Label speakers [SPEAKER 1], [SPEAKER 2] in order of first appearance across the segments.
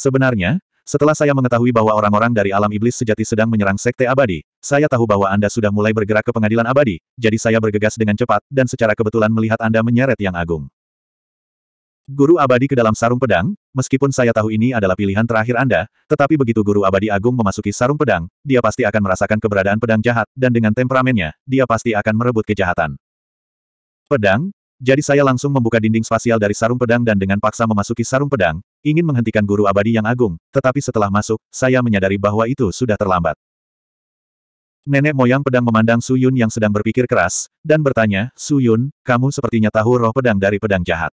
[SPEAKER 1] Sebenarnya, setelah saya mengetahui bahwa orang-orang dari alam iblis sejati sedang menyerang sekte abadi, saya tahu bahwa Anda sudah mulai bergerak ke pengadilan abadi, jadi saya bergegas dengan cepat, dan secara kebetulan melihat Anda menyeret yang agung. Guru abadi ke dalam sarung pedang, meskipun saya tahu ini adalah pilihan terakhir Anda, tetapi begitu guru abadi agung memasuki sarung pedang, dia pasti akan merasakan keberadaan pedang jahat, dan dengan temperamennya, dia pasti akan merebut kejahatan. Pedang, jadi saya langsung membuka dinding spasial dari sarung pedang dan dengan paksa memasuki sarung pedang, ingin menghentikan guru abadi yang agung, tetapi setelah masuk, saya menyadari bahwa itu sudah terlambat. Nenek moyang pedang memandang Su Yun yang sedang berpikir keras, dan bertanya, Su Yun, kamu sepertinya tahu roh pedang dari pedang jahat.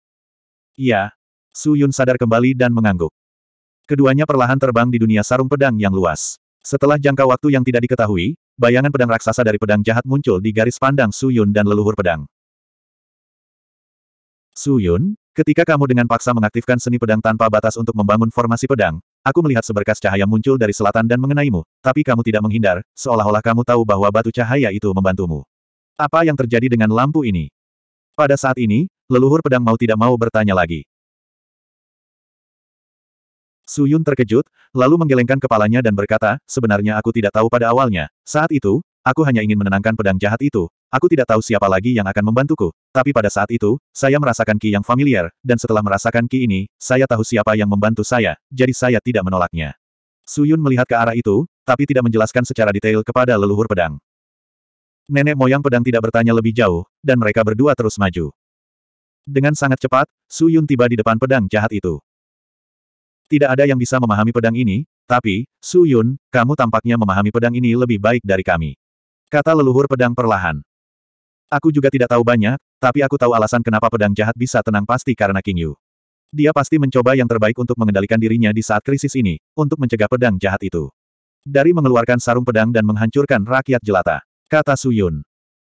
[SPEAKER 1] Iya. Su Yun sadar kembali dan mengangguk. Keduanya perlahan terbang di dunia sarung pedang yang luas. Setelah jangka waktu yang tidak diketahui, bayangan pedang raksasa dari pedang jahat muncul di garis pandang Su Yun dan leluhur pedang. Su Yun, ketika kamu dengan paksa mengaktifkan seni pedang tanpa batas untuk membangun formasi pedang, aku melihat seberkas cahaya muncul dari selatan dan mengenaimu, tapi kamu tidak menghindar, seolah-olah kamu tahu bahwa batu cahaya itu membantumu. Apa yang terjadi dengan lampu ini? Pada saat ini, leluhur pedang mau tidak mau bertanya lagi. Su Yun terkejut, lalu menggelengkan kepalanya dan berkata, sebenarnya aku tidak tahu pada awalnya, saat itu, aku hanya ingin menenangkan pedang jahat itu, Aku tidak tahu siapa lagi yang akan membantuku, tapi pada saat itu, saya merasakan Ki yang familiar, dan setelah merasakan Ki ini, saya tahu siapa yang membantu saya, jadi saya tidak menolaknya. Suyun melihat ke arah itu, tapi tidak menjelaskan secara detail kepada leluhur pedang. Nenek moyang pedang tidak bertanya lebih jauh, dan mereka berdua terus maju. Dengan sangat cepat, Suyun tiba di depan pedang jahat itu. Tidak ada yang bisa memahami pedang ini, tapi, Suyun, kamu tampaknya memahami pedang ini lebih baik dari kami. Kata leluhur pedang perlahan. Aku juga tidak tahu banyak, tapi aku tahu alasan kenapa pedang jahat bisa tenang pasti karena King Yu. Dia pasti mencoba yang terbaik untuk mengendalikan dirinya di saat krisis ini, untuk mencegah pedang jahat itu. Dari mengeluarkan sarung pedang dan menghancurkan rakyat jelata, kata Suyun.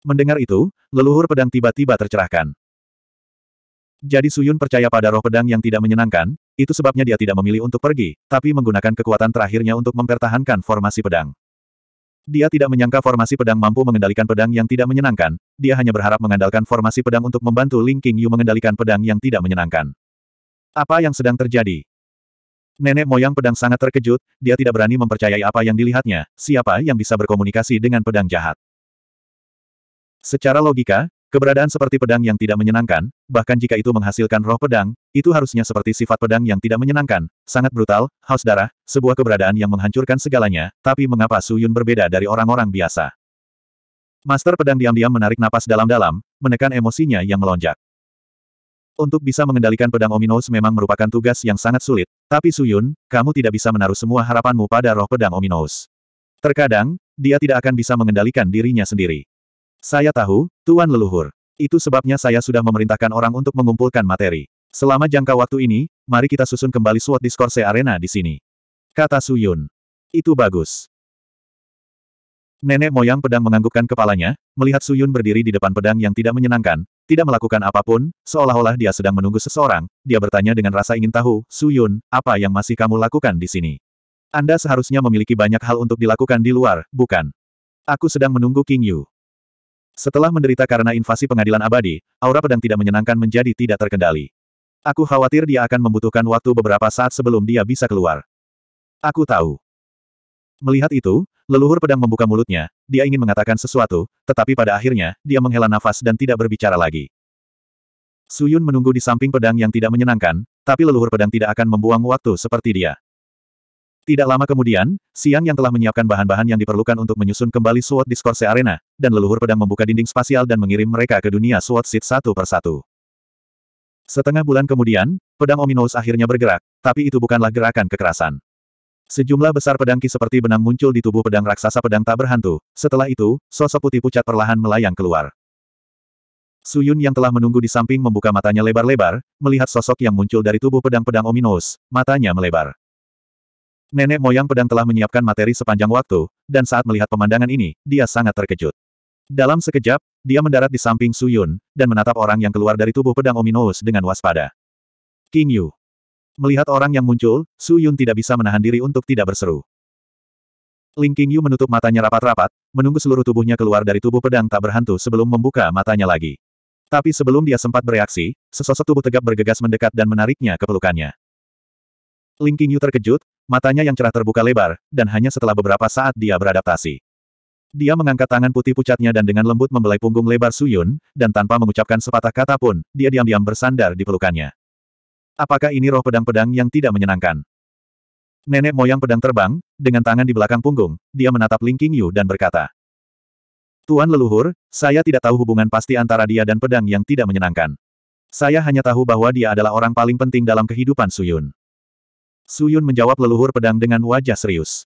[SPEAKER 1] Mendengar itu, leluhur pedang tiba-tiba tercerahkan. Jadi Suyun percaya pada roh pedang yang tidak menyenangkan, itu sebabnya dia tidak memilih untuk pergi, tapi menggunakan kekuatan terakhirnya untuk mempertahankan formasi pedang. Dia tidak menyangka formasi pedang mampu mengendalikan pedang yang tidak menyenangkan, dia hanya berharap mengandalkan formasi pedang untuk membantu Ling King Yu mengendalikan pedang yang tidak menyenangkan. Apa yang sedang terjadi? Nenek moyang pedang sangat terkejut, dia tidak berani mempercayai apa yang dilihatnya, siapa yang bisa berkomunikasi dengan pedang jahat. Secara logika, Keberadaan seperti pedang yang tidak menyenangkan, bahkan jika itu menghasilkan roh pedang, itu harusnya seperti sifat pedang yang tidak menyenangkan, sangat brutal, haus darah, sebuah keberadaan yang menghancurkan segalanya, tapi mengapa Su Yun berbeda dari orang-orang biasa? Master pedang diam-diam menarik napas dalam-dalam, menekan emosinya yang melonjak. Untuk bisa mengendalikan pedang Ominous memang merupakan tugas yang sangat sulit, tapi Su Yun, kamu tidak bisa menaruh semua harapanmu pada roh pedang Ominous. Terkadang, dia tidak akan bisa mengendalikan dirinya sendiri. Saya tahu, Tuan Leluhur. Itu sebabnya saya sudah memerintahkan orang untuk mengumpulkan materi. Selama jangka waktu ini, mari kita susun kembali SWOT Discourse Arena di sini. Kata Suyun. Itu bagus. Nenek moyang pedang menganggukkan kepalanya, melihat Suyun berdiri di depan pedang yang tidak menyenangkan, tidak melakukan apapun, seolah-olah dia sedang menunggu seseorang, dia bertanya dengan rasa ingin tahu, Suyun, apa yang masih kamu lakukan di sini? Anda seharusnya memiliki banyak hal untuk dilakukan di luar, bukan? Aku sedang menunggu King Yu. Setelah menderita karena invasi pengadilan abadi, aura pedang tidak menyenangkan menjadi tidak terkendali. Aku khawatir dia akan membutuhkan waktu beberapa saat sebelum dia bisa keluar. Aku tahu. Melihat itu, leluhur pedang membuka mulutnya, dia ingin mengatakan sesuatu, tetapi pada akhirnya, dia menghela nafas dan tidak berbicara lagi. Suyun menunggu di samping pedang yang tidak menyenangkan, tapi leluhur pedang tidak akan membuang waktu seperti dia. Tidak lama kemudian, Siang yang telah menyiapkan bahan-bahan yang diperlukan untuk menyusun kembali Sword Discourse Arena, dan leluhur pedang membuka dinding spasial dan mengirim mereka ke dunia Sword Seed satu persatu. Setengah bulan kemudian, pedang Ominous akhirnya bergerak, tapi itu bukanlah gerakan kekerasan. Sejumlah besar pedang ki seperti benang muncul di tubuh pedang raksasa pedang tak berhantu, setelah itu, sosok putih pucat perlahan melayang keluar. Suyun yang telah menunggu di samping membuka matanya lebar-lebar, melihat sosok yang muncul dari tubuh pedang-pedang Ominous, matanya melebar. Nenek moyang pedang telah menyiapkan materi sepanjang waktu, dan saat melihat pemandangan ini, dia sangat terkejut. Dalam sekejap, dia mendarat di samping Su Yun dan menatap orang yang keluar dari tubuh pedang Ominous dengan waspada. King Yu. Melihat orang yang muncul, Su Yun tidak bisa menahan diri untuk tidak berseru. Ling King Yu menutup matanya rapat-rapat, menunggu seluruh tubuhnya keluar dari tubuh pedang tak berhantu sebelum membuka matanya lagi. Tapi sebelum dia sempat bereaksi, sesosok tubuh tegap bergegas mendekat dan menariknya ke pelukannya. Ling Yu terkejut, matanya yang cerah terbuka lebar, dan hanya setelah beberapa saat dia beradaptasi. Dia mengangkat tangan putih pucatnya dan dengan lembut membelai punggung lebar Suyun, dan tanpa mengucapkan sepatah kata pun, dia diam-diam bersandar di pelukannya. Apakah ini roh pedang-pedang yang tidak menyenangkan? Nenek moyang pedang terbang, dengan tangan di belakang punggung, dia menatap Ling Qingyu dan berkata, Tuan leluhur, saya tidak tahu hubungan pasti antara dia dan pedang yang tidak menyenangkan. Saya hanya tahu bahwa dia adalah orang paling penting dalam kehidupan Suyun. Suyun menjawab leluhur pedang dengan wajah serius.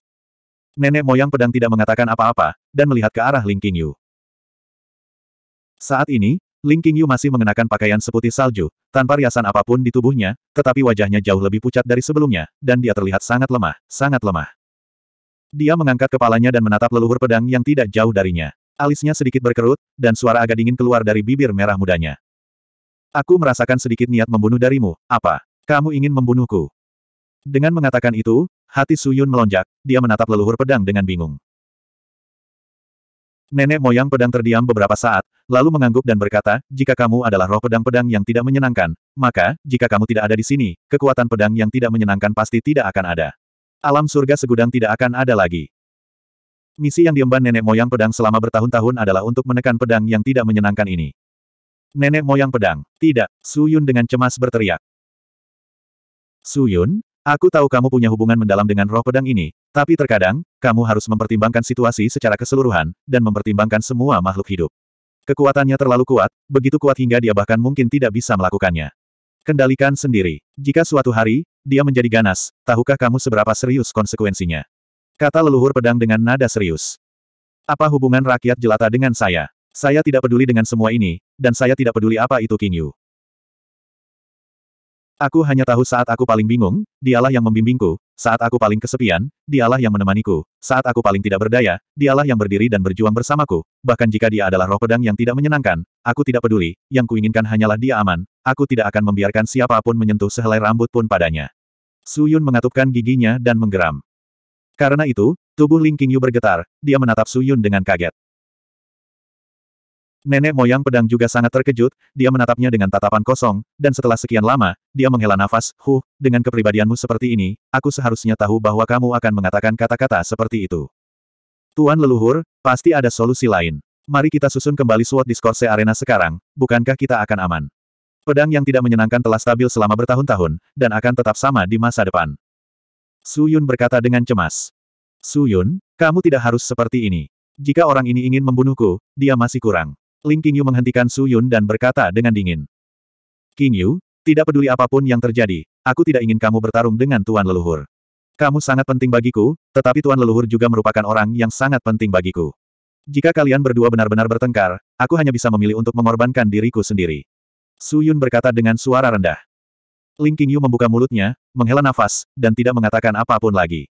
[SPEAKER 1] Nenek moyang pedang tidak mengatakan apa-apa, dan melihat ke arah Ling Qingyu. Saat ini, Ling Qingyu masih mengenakan pakaian seputih salju, tanpa riasan apapun di tubuhnya, tetapi wajahnya jauh lebih pucat dari sebelumnya, dan dia terlihat sangat lemah, sangat lemah. Dia mengangkat kepalanya dan menatap leluhur pedang yang tidak jauh darinya. Alisnya sedikit berkerut, dan suara agak dingin keluar dari bibir merah mudanya. Aku merasakan sedikit niat membunuh darimu, apa? Kamu ingin membunuhku? Dengan mengatakan itu, hati Suyun melonjak, dia menatap leluhur pedang dengan bingung. Nenek moyang pedang terdiam beberapa saat, lalu mengangguk dan berkata, jika kamu adalah roh pedang-pedang yang tidak menyenangkan, maka, jika kamu tidak ada di sini, kekuatan pedang yang tidak menyenangkan pasti tidak akan ada. Alam surga segudang tidak akan ada lagi. Misi yang diemban nenek moyang pedang selama bertahun-tahun adalah untuk menekan pedang yang tidak menyenangkan ini. Nenek moyang pedang, tidak, Suyun dengan cemas berteriak. Suyun, Aku tahu kamu punya hubungan mendalam dengan roh pedang ini, tapi terkadang, kamu harus mempertimbangkan situasi secara keseluruhan, dan mempertimbangkan semua makhluk hidup. Kekuatannya terlalu kuat, begitu kuat hingga dia bahkan mungkin tidak bisa melakukannya. Kendalikan sendiri. Jika suatu hari, dia menjadi ganas, tahukah kamu seberapa serius konsekuensinya? Kata leluhur pedang dengan nada serius. Apa hubungan rakyat jelata dengan saya? Saya tidak peduli dengan semua ini, dan saya tidak peduli apa itu King Yu. Aku hanya tahu saat aku paling bingung, dialah yang membimbingku, saat aku paling kesepian, dialah yang menemaniku, saat aku paling tidak berdaya, dialah yang berdiri dan berjuang bersamaku, bahkan jika dia adalah roh pedang yang tidak menyenangkan, aku tidak peduli, yang kuinginkan hanyalah dia aman, aku tidak akan membiarkan siapapun menyentuh sehelai rambut pun padanya. Su Yun mengatupkan giginya dan menggeram. Karena itu, tubuh Ling Qingyu bergetar, dia menatap Su Yun dengan kaget. Nenek moyang pedang juga sangat terkejut, dia menatapnya dengan tatapan kosong, dan setelah sekian lama, dia menghela nafas, Huh, dengan kepribadianmu seperti ini, aku seharusnya tahu bahwa kamu akan mengatakan kata-kata seperti itu. Tuan leluhur, pasti ada solusi lain. Mari kita susun kembali SWOT Discourse Arena sekarang, bukankah kita akan aman? Pedang yang tidak menyenangkan telah stabil selama bertahun-tahun, dan akan tetap sama di masa depan. Su Yun berkata dengan cemas. Su Yun, kamu tidak harus seperti ini. Jika orang ini ingin membunuhku, dia masih kurang. Ling Qingyu menghentikan Su Yun dan berkata dengan dingin. Qingyu, tidak peduli apapun yang terjadi, aku tidak ingin kamu bertarung dengan Tuan Leluhur. Kamu sangat penting bagiku, tetapi Tuan Leluhur juga merupakan orang yang sangat penting bagiku. Jika kalian berdua benar-benar bertengkar, aku hanya bisa memilih untuk mengorbankan diriku sendiri. Su Yun berkata dengan suara rendah. Ling Qingyu membuka mulutnya, menghela nafas, dan tidak mengatakan apapun lagi.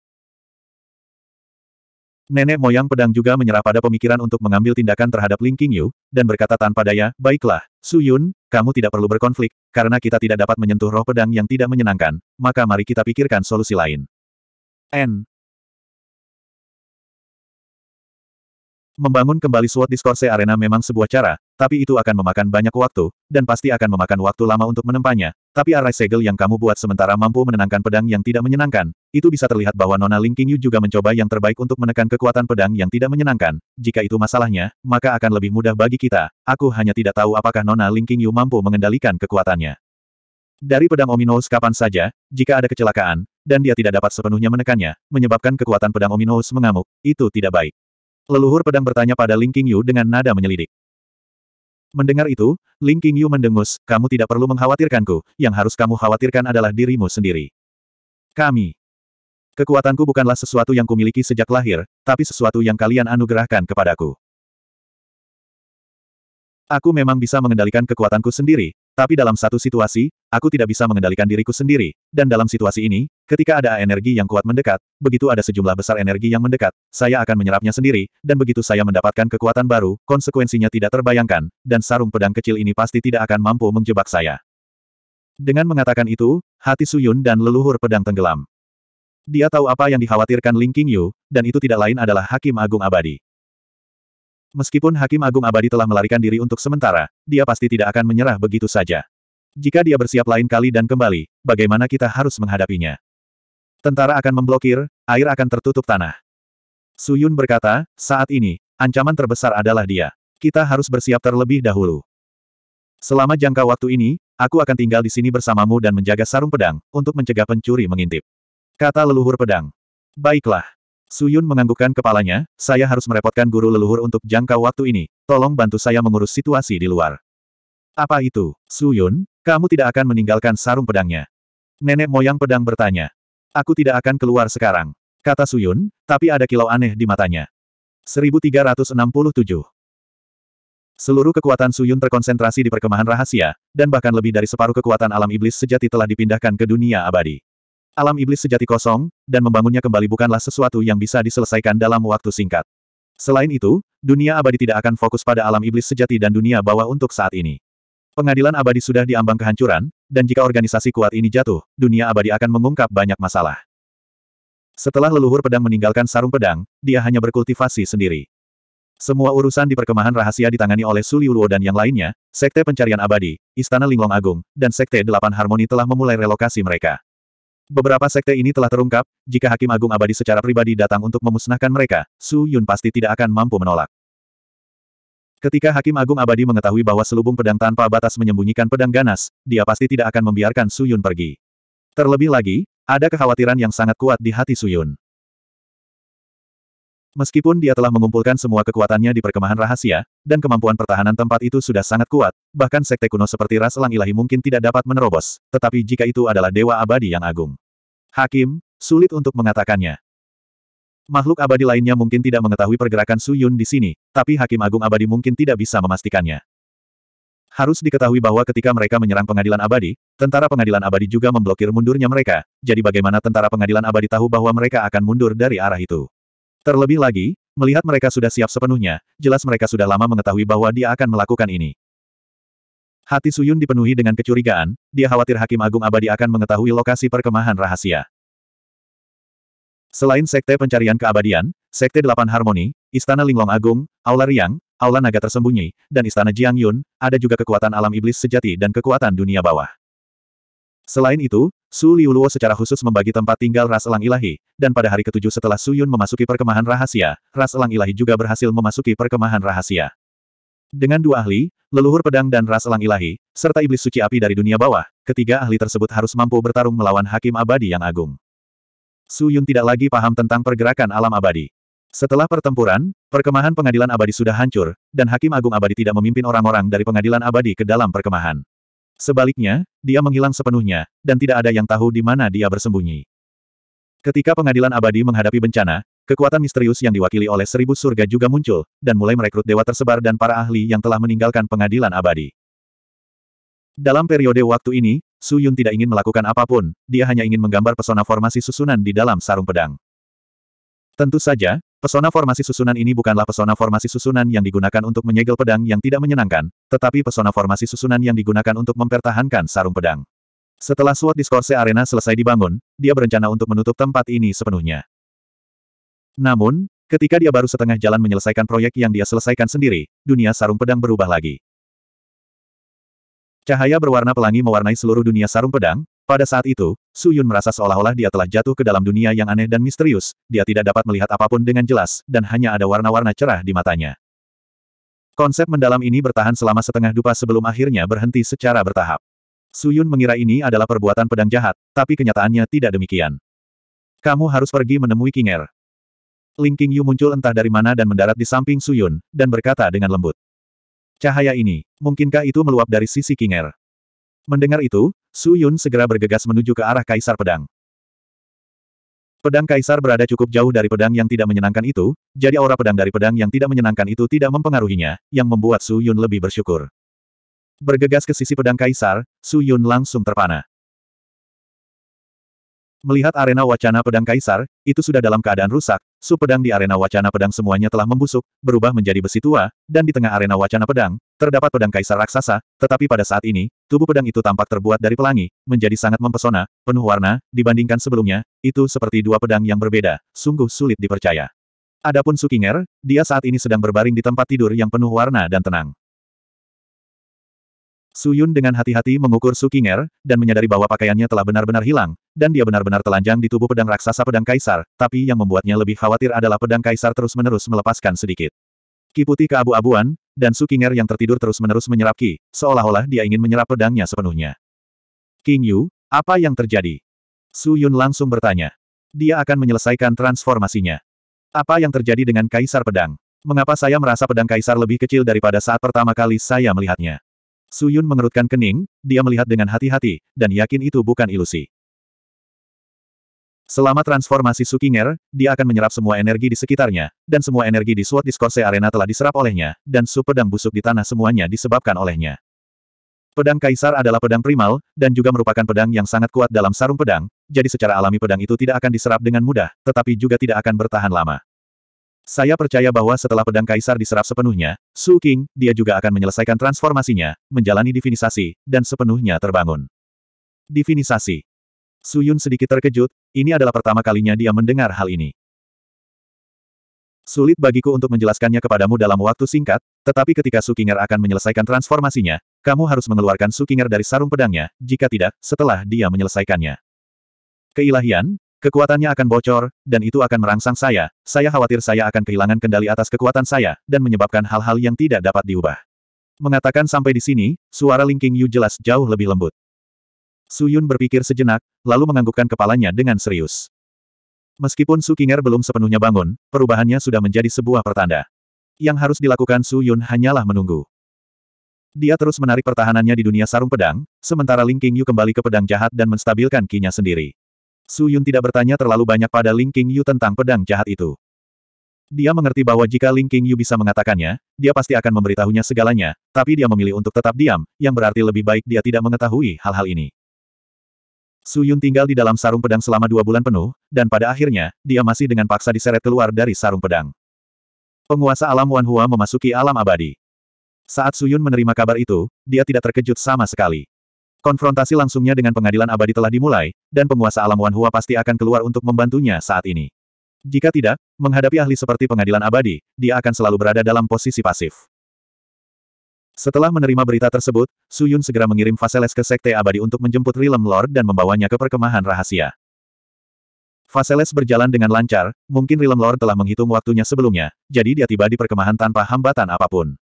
[SPEAKER 1] Nenek moyang pedang juga menyerah pada pemikiran untuk mengambil tindakan terhadap Ling Qingyu, dan berkata tanpa daya, baiklah, Su Yun, kamu tidak perlu berkonflik, karena kita tidak dapat menyentuh roh pedang yang tidak menyenangkan, maka mari kita pikirkan solusi lain. N. Membangun kembali SWOT Discourse Arena memang sebuah cara, tapi itu akan memakan banyak waktu, dan pasti akan memakan waktu lama untuk menempanya. Tapi arai segel yang kamu buat sementara mampu menenangkan pedang yang tidak menyenangkan. Itu bisa terlihat bahwa Nona Ling Qingyu juga mencoba yang terbaik untuk menekan kekuatan pedang yang tidak menyenangkan. Jika itu masalahnya, maka akan lebih mudah bagi kita. Aku hanya tidak tahu apakah Nona Ling Qingyu mampu mengendalikan kekuatannya. Dari pedang Ominous kapan saja, jika ada kecelakaan, dan dia tidak dapat sepenuhnya menekannya, menyebabkan kekuatan pedang Ominous mengamuk, itu tidak baik. Leluhur pedang bertanya pada Ling Qingyu dengan nada menyelidik. Mendengar itu, Ling Qingyu mendengus, kamu tidak perlu mengkhawatirkanku, yang harus kamu khawatirkan adalah dirimu sendiri. Kami. Kekuatanku bukanlah sesuatu yang kumiliki sejak lahir, tapi sesuatu yang kalian anugerahkan kepadaku. Aku memang bisa mengendalikan kekuatanku sendiri, tapi dalam satu situasi, aku tidak bisa mengendalikan diriku sendiri, dan dalam situasi ini, ketika ada energi yang kuat mendekat, begitu ada sejumlah besar energi yang mendekat, saya akan menyerapnya sendiri, dan begitu saya mendapatkan kekuatan baru, konsekuensinya tidak terbayangkan, dan sarung pedang kecil ini pasti tidak akan mampu menjebak saya. Dengan mengatakan itu, hati Suyun dan leluhur pedang tenggelam. Dia tahu apa yang dikhawatirkan Ling Qingyu, dan itu tidak lain adalah Hakim Agung Abadi. Meskipun Hakim Agung Abadi telah melarikan diri untuk sementara, dia pasti tidak akan menyerah begitu saja. Jika dia bersiap lain kali dan kembali, bagaimana kita harus menghadapinya? Tentara akan memblokir, air akan tertutup tanah. Suyun berkata, saat ini, ancaman terbesar adalah dia. Kita harus bersiap terlebih dahulu. Selama jangka waktu ini, aku akan tinggal di sini bersamamu dan menjaga sarung pedang, untuk mencegah pencuri mengintip. Kata leluhur pedang. Baiklah. Suyun menganggukkan kepalanya, saya harus merepotkan guru leluhur untuk jangka waktu ini, tolong bantu saya mengurus situasi di luar. Apa itu, Suyun? Kamu tidak akan meninggalkan sarung pedangnya. Nenek moyang pedang bertanya. Aku tidak akan keluar sekarang, kata Suyun, tapi ada kilau aneh di matanya. 1367 Seluruh kekuatan Suyun terkonsentrasi di perkemahan rahasia, dan bahkan lebih dari separuh kekuatan alam iblis sejati telah dipindahkan ke dunia abadi. Alam iblis sejati kosong, dan membangunnya kembali bukanlah sesuatu yang bisa diselesaikan dalam waktu singkat. Selain itu, dunia abadi tidak akan fokus pada alam iblis sejati dan dunia bawah untuk saat ini. Pengadilan abadi sudah diambang kehancuran, dan jika organisasi kuat ini jatuh, dunia abadi akan mengungkap banyak masalah. Setelah leluhur pedang meninggalkan sarung pedang, dia hanya berkultivasi sendiri. Semua urusan di perkemahan rahasia ditangani oleh Suli Uluo dan yang lainnya, Sekte Pencarian Abadi, Istana Linglong Agung, dan Sekte Delapan Harmoni telah memulai relokasi mereka. Beberapa sekte ini telah terungkap, jika Hakim Agung Abadi secara pribadi datang untuk memusnahkan mereka, Su Yun pasti tidak akan mampu menolak. Ketika Hakim Agung Abadi mengetahui bahwa selubung pedang tanpa batas menyembunyikan pedang ganas, dia pasti tidak akan membiarkan Su Yun pergi. Terlebih lagi, ada kekhawatiran yang sangat kuat di hati Su Yun. Meskipun dia telah mengumpulkan semua kekuatannya di perkemahan rahasia, dan kemampuan pertahanan tempat itu sudah sangat kuat, bahkan sekte kuno seperti ras elang ilahi mungkin tidak dapat menerobos, tetapi jika itu adalah dewa abadi yang agung. Hakim, sulit untuk mengatakannya. Makhluk abadi lainnya mungkin tidak mengetahui pergerakan Su Yun di sini, tapi Hakim Agung Abadi mungkin tidak bisa memastikannya. Harus diketahui bahwa ketika mereka menyerang pengadilan abadi, tentara pengadilan abadi juga memblokir mundurnya mereka, jadi bagaimana tentara pengadilan abadi tahu bahwa mereka akan mundur dari arah itu. Terlebih lagi, melihat mereka sudah siap sepenuhnya, jelas mereka sudah lama mengetahui bahwa dia akan melakukan ini. Hati Suyun dipenuhi dengan kecurigaan, dia khawatir Hakim Agung Abadi akan mengetahui lokasi perkemahan rahasia. Selain Sekte Pencarian Keabadian, Sekte Delapan Harmoni, Istana Linglong Agung, Aula Riang, Aula Naga Tersembunyi, dan Istana Jiang Yun, ada juga kekuatan alam iblis sejati dan kekuatan dunia bawah. Selain itu, Su Liuluo secara khusus membagi tempat tinggal ras elang ilahi, dan pada hari ketujuh setelah Su Yun memasuki perkemahan rahasia, ras elang ilahi juga berhasil memasuki perkemahan rahasia. Dengan dua ahli, leluhur pedang dan ras elang ilahi, serta iblis suci api dari dunia bawah, ketiga ahli tersebut harus mampu bertarung melawan hakim abadi yang agung. Su Yun tidak lagi paham tentang pergerakan alam abadi. Setelah pertempuran, perkemahan pengadilan abadi sudah hancur, dan hakim agung abadi tidak memimpin orang-orang dari pengadilan abadi ke dalam perkemahan. Sebaliknya, dia menghilang sepenuhnya, dan tidak ada yang tahu di mana dia bersembunyi. Ketika pengadilan abadi menghadapi bencana, kekuatan misterius yang diwakili oleh seribu surga juga muncul, dan mulai merekrut dewa tersebar dan para ahli yang telah meninggalkan pengadilan abadi. Dalam periode waktu ini, Su Yun tidak ingin melakukan apapun, dia hanya ingin menggambar pesona formasi susunan di dalam sarung pedang. Tentu saja, Pesona formasi susunan ini bukanlah pesona formasi susunan yang digunakan untuk menyegel pedang yang tidak menyenangkan, tetapi pesona formasi susunan yang digunakan untuk mempertahankan sarung pedang. Setelah SWOT diskorse Arena selesai dibangun, dia berencana untuk menutup tempat ini sepenuhnya. Namun, ketika dia baru setengah jalan menyelesaikan proyek yang dia selesaikan sendiri, dunia sarung pedang berubah lagi. Cahaya berwarna pelangi mewarnai seluruh dunia sarung pedang, pada saat itu, Su Yun merasa seolah-olah dia telah jatuh ke dalam dunia yang aneh dan misterius, dia tidak dapat melihat apapun dengan jelas, dan hanya ada warna-warna cerah di matanya. Konsep mendalam ini bertahan selama setengah dupa sebelum akhirnya berhenti secara bertahap. Su Yun mengira ini adalah perbuatan pedang jahat, tapi kenyataannya tidak demikian. Kamu harus pergi menemui King Kinger. Ling Qingyu muncul entah dari mana dan mendarat di samping Su Yun, dan berkata dengan lembut. Cahaya ini, mungkinkah itu meluap dari sisi King Kinger? Mendengar itu, Su Yun segera bergegas menuju ke arah Kaisar Pedang. Pedang Kaisar berada cukup jauh dari pedang yang tidak menyenangkan itu, jadi aura pedang dari pedang yang tidak menyenangkan itu tidak mempengaruhinya, yang membuat Su Yun lebih bersyukur. Bergegas ke sisi pedang Kaisar, Su Yun langsung terpana. Melihat arena wacana pedang kaisar, itu sudah dalam keadaan rusak, su pedang di arena wacana pedang semuanya telah membusuk, berubah menjadi besi tua, dan di tengah arena wacana pedang, terdapat pedang kaisar raksasa, tetapi pada saat ini, Tubuh pedang itu tampak terbuat dari pelangi, menjadi sangat mempesona, penuh warna, dibandingkan sebelumnya, itu seperti dua pedang yang berbeda, sungguh sulit dipercaya. Adapun Sukinger, dia saat ini sedang berbaring di tempat tidur yang penuh warna dan tenang. Suyun dengan hati-hati mengukur Sukinger, dan menyadari bahwa pakaiannya telah benar-benar hilang, dan dia benar-benar telanjang di tubuh pedang raksasa pedang kaisar, tapi yang membuatnya lebih khawatir adalah pedang kaisar terus-menerus melepaskan sedikit. kiputi ke keabu-abuan, dan Su Qinger yang tertidur terus-menerus menyerap Qi, seolah-olah dia ingin menyerap pedangnya sepenuhnya. King Yu, apa yang terjadi? Su Yun langsung bertanya. Dia akan menyelesaikan transformasinya. Apa yang terjadi dengan Kaisar Pedang? Mengapa saya merasa pedang Kaisar lebih kecil daripada saat pertama kali saya melihatnya? Su Yun mengerutkan kening, dia melihat dengan hati-hati, dan yakin itu bukan ilusi. Selama transformasi Sukinger, dia akan menyerap semua energi di sekitarnya, dan semua energi di Sword Discourse Arena telah diserap olehnya, dan su pedang busuk di tanah semuanya disebabkan olehnya. Pedang Kaisar adalah pedang primal, dan juga merupakan pedang yang sangat kuat dalam sarung pedang, jadi secara alami pedang itu tidak akan diserap dengan mudah, tetapi juga tidak akan bertahan lama. Saya percaya bahwa setelah pedang kaisar diserap sepenuhnya, Su King, dia juga akan menyelesaikan transformasinya, menjalani divinisasi, dan sepenuhnya terbangun. Divinisasi. Suyun sedikit terkejut, ini adalah pertama kalinya dia mendengar hal ini. Sulit bagiku untuk menjelaskannya kepadamu dalam waktu singkat, tetapi ketika Sukinger akan menyelesaikan transformasinya, kamu harus mengeluarkan Sukinger dari sarung pedangnya, jika tidak, setelah dia menyelesaikannya. Keilahian, kekuatannya akan bocor, dan itu akan merangsang saya, saya khawatir saya akan kehilangan kendali atas kekuatan saya, dan menyebabkan hal-hal yang tidak dapat diubah. Mengatakan sampai di sini, suara Ling Yu jelas jauh lebih lembut. Su Yun berpikir sejenak, lalu menganggukkan kepalanya dengan serius. Meskipun Su Kinger belum sepenuhnya bangun, perubahannya sudah menjadi sebuah pertanda. Yang harus dilakukan Su Yun hanyalah menunggu. Dia terus menarik pertahanannya di dunia sarung pedang, sementara Ling King Yu kembali ke pedang jahat dan menstabilkan kinya sendiri. Su Yun tidak bertanya terlalu banyak pada Ling King Yu tentang pedang jahat itu. Dia mengerti bahwa jika Ling King Yu bisa mengatakannya, dia pasti akan memberitahunya segalanya, tapi dia memilih untuk tetap diam, yang berarti lebih baik dia tidak mengetahui hal-hal ini. Su Yun tinggal di dalam sarung pedang selama dua bulan penuh, dan pada akhirnya, dia masih dengan paksa diseret keluar dari sarung pedang. Penguasa alam Wan Hua memasuki alam abadi. Saat Su Yun menerima kabar itu, dia tidak terkejut sama sekali. Konfrontasi langsungnya dengan pengadilan abadi telah dimulai, dan penguasa alam Wan Hua pasti akan keluar untuk membantunya saat ini. Jika tidak, menghadapi ahli seperti pengadilan abadi, dia akan selalu berada dalam posisi pasif. Setelah menerima berita tersebut, Suyun segera mengirim Faseles ke Sekte Abadi untuk menjemput Rilem Lord dan membawanya ke perkemahan rahasia. Faseles berjalan dengan lancar, mungkin Rilem Lord telah menghitung waktunya sebelumnya, jadi dia tiba di perkemahan tanpa hambatan apapun.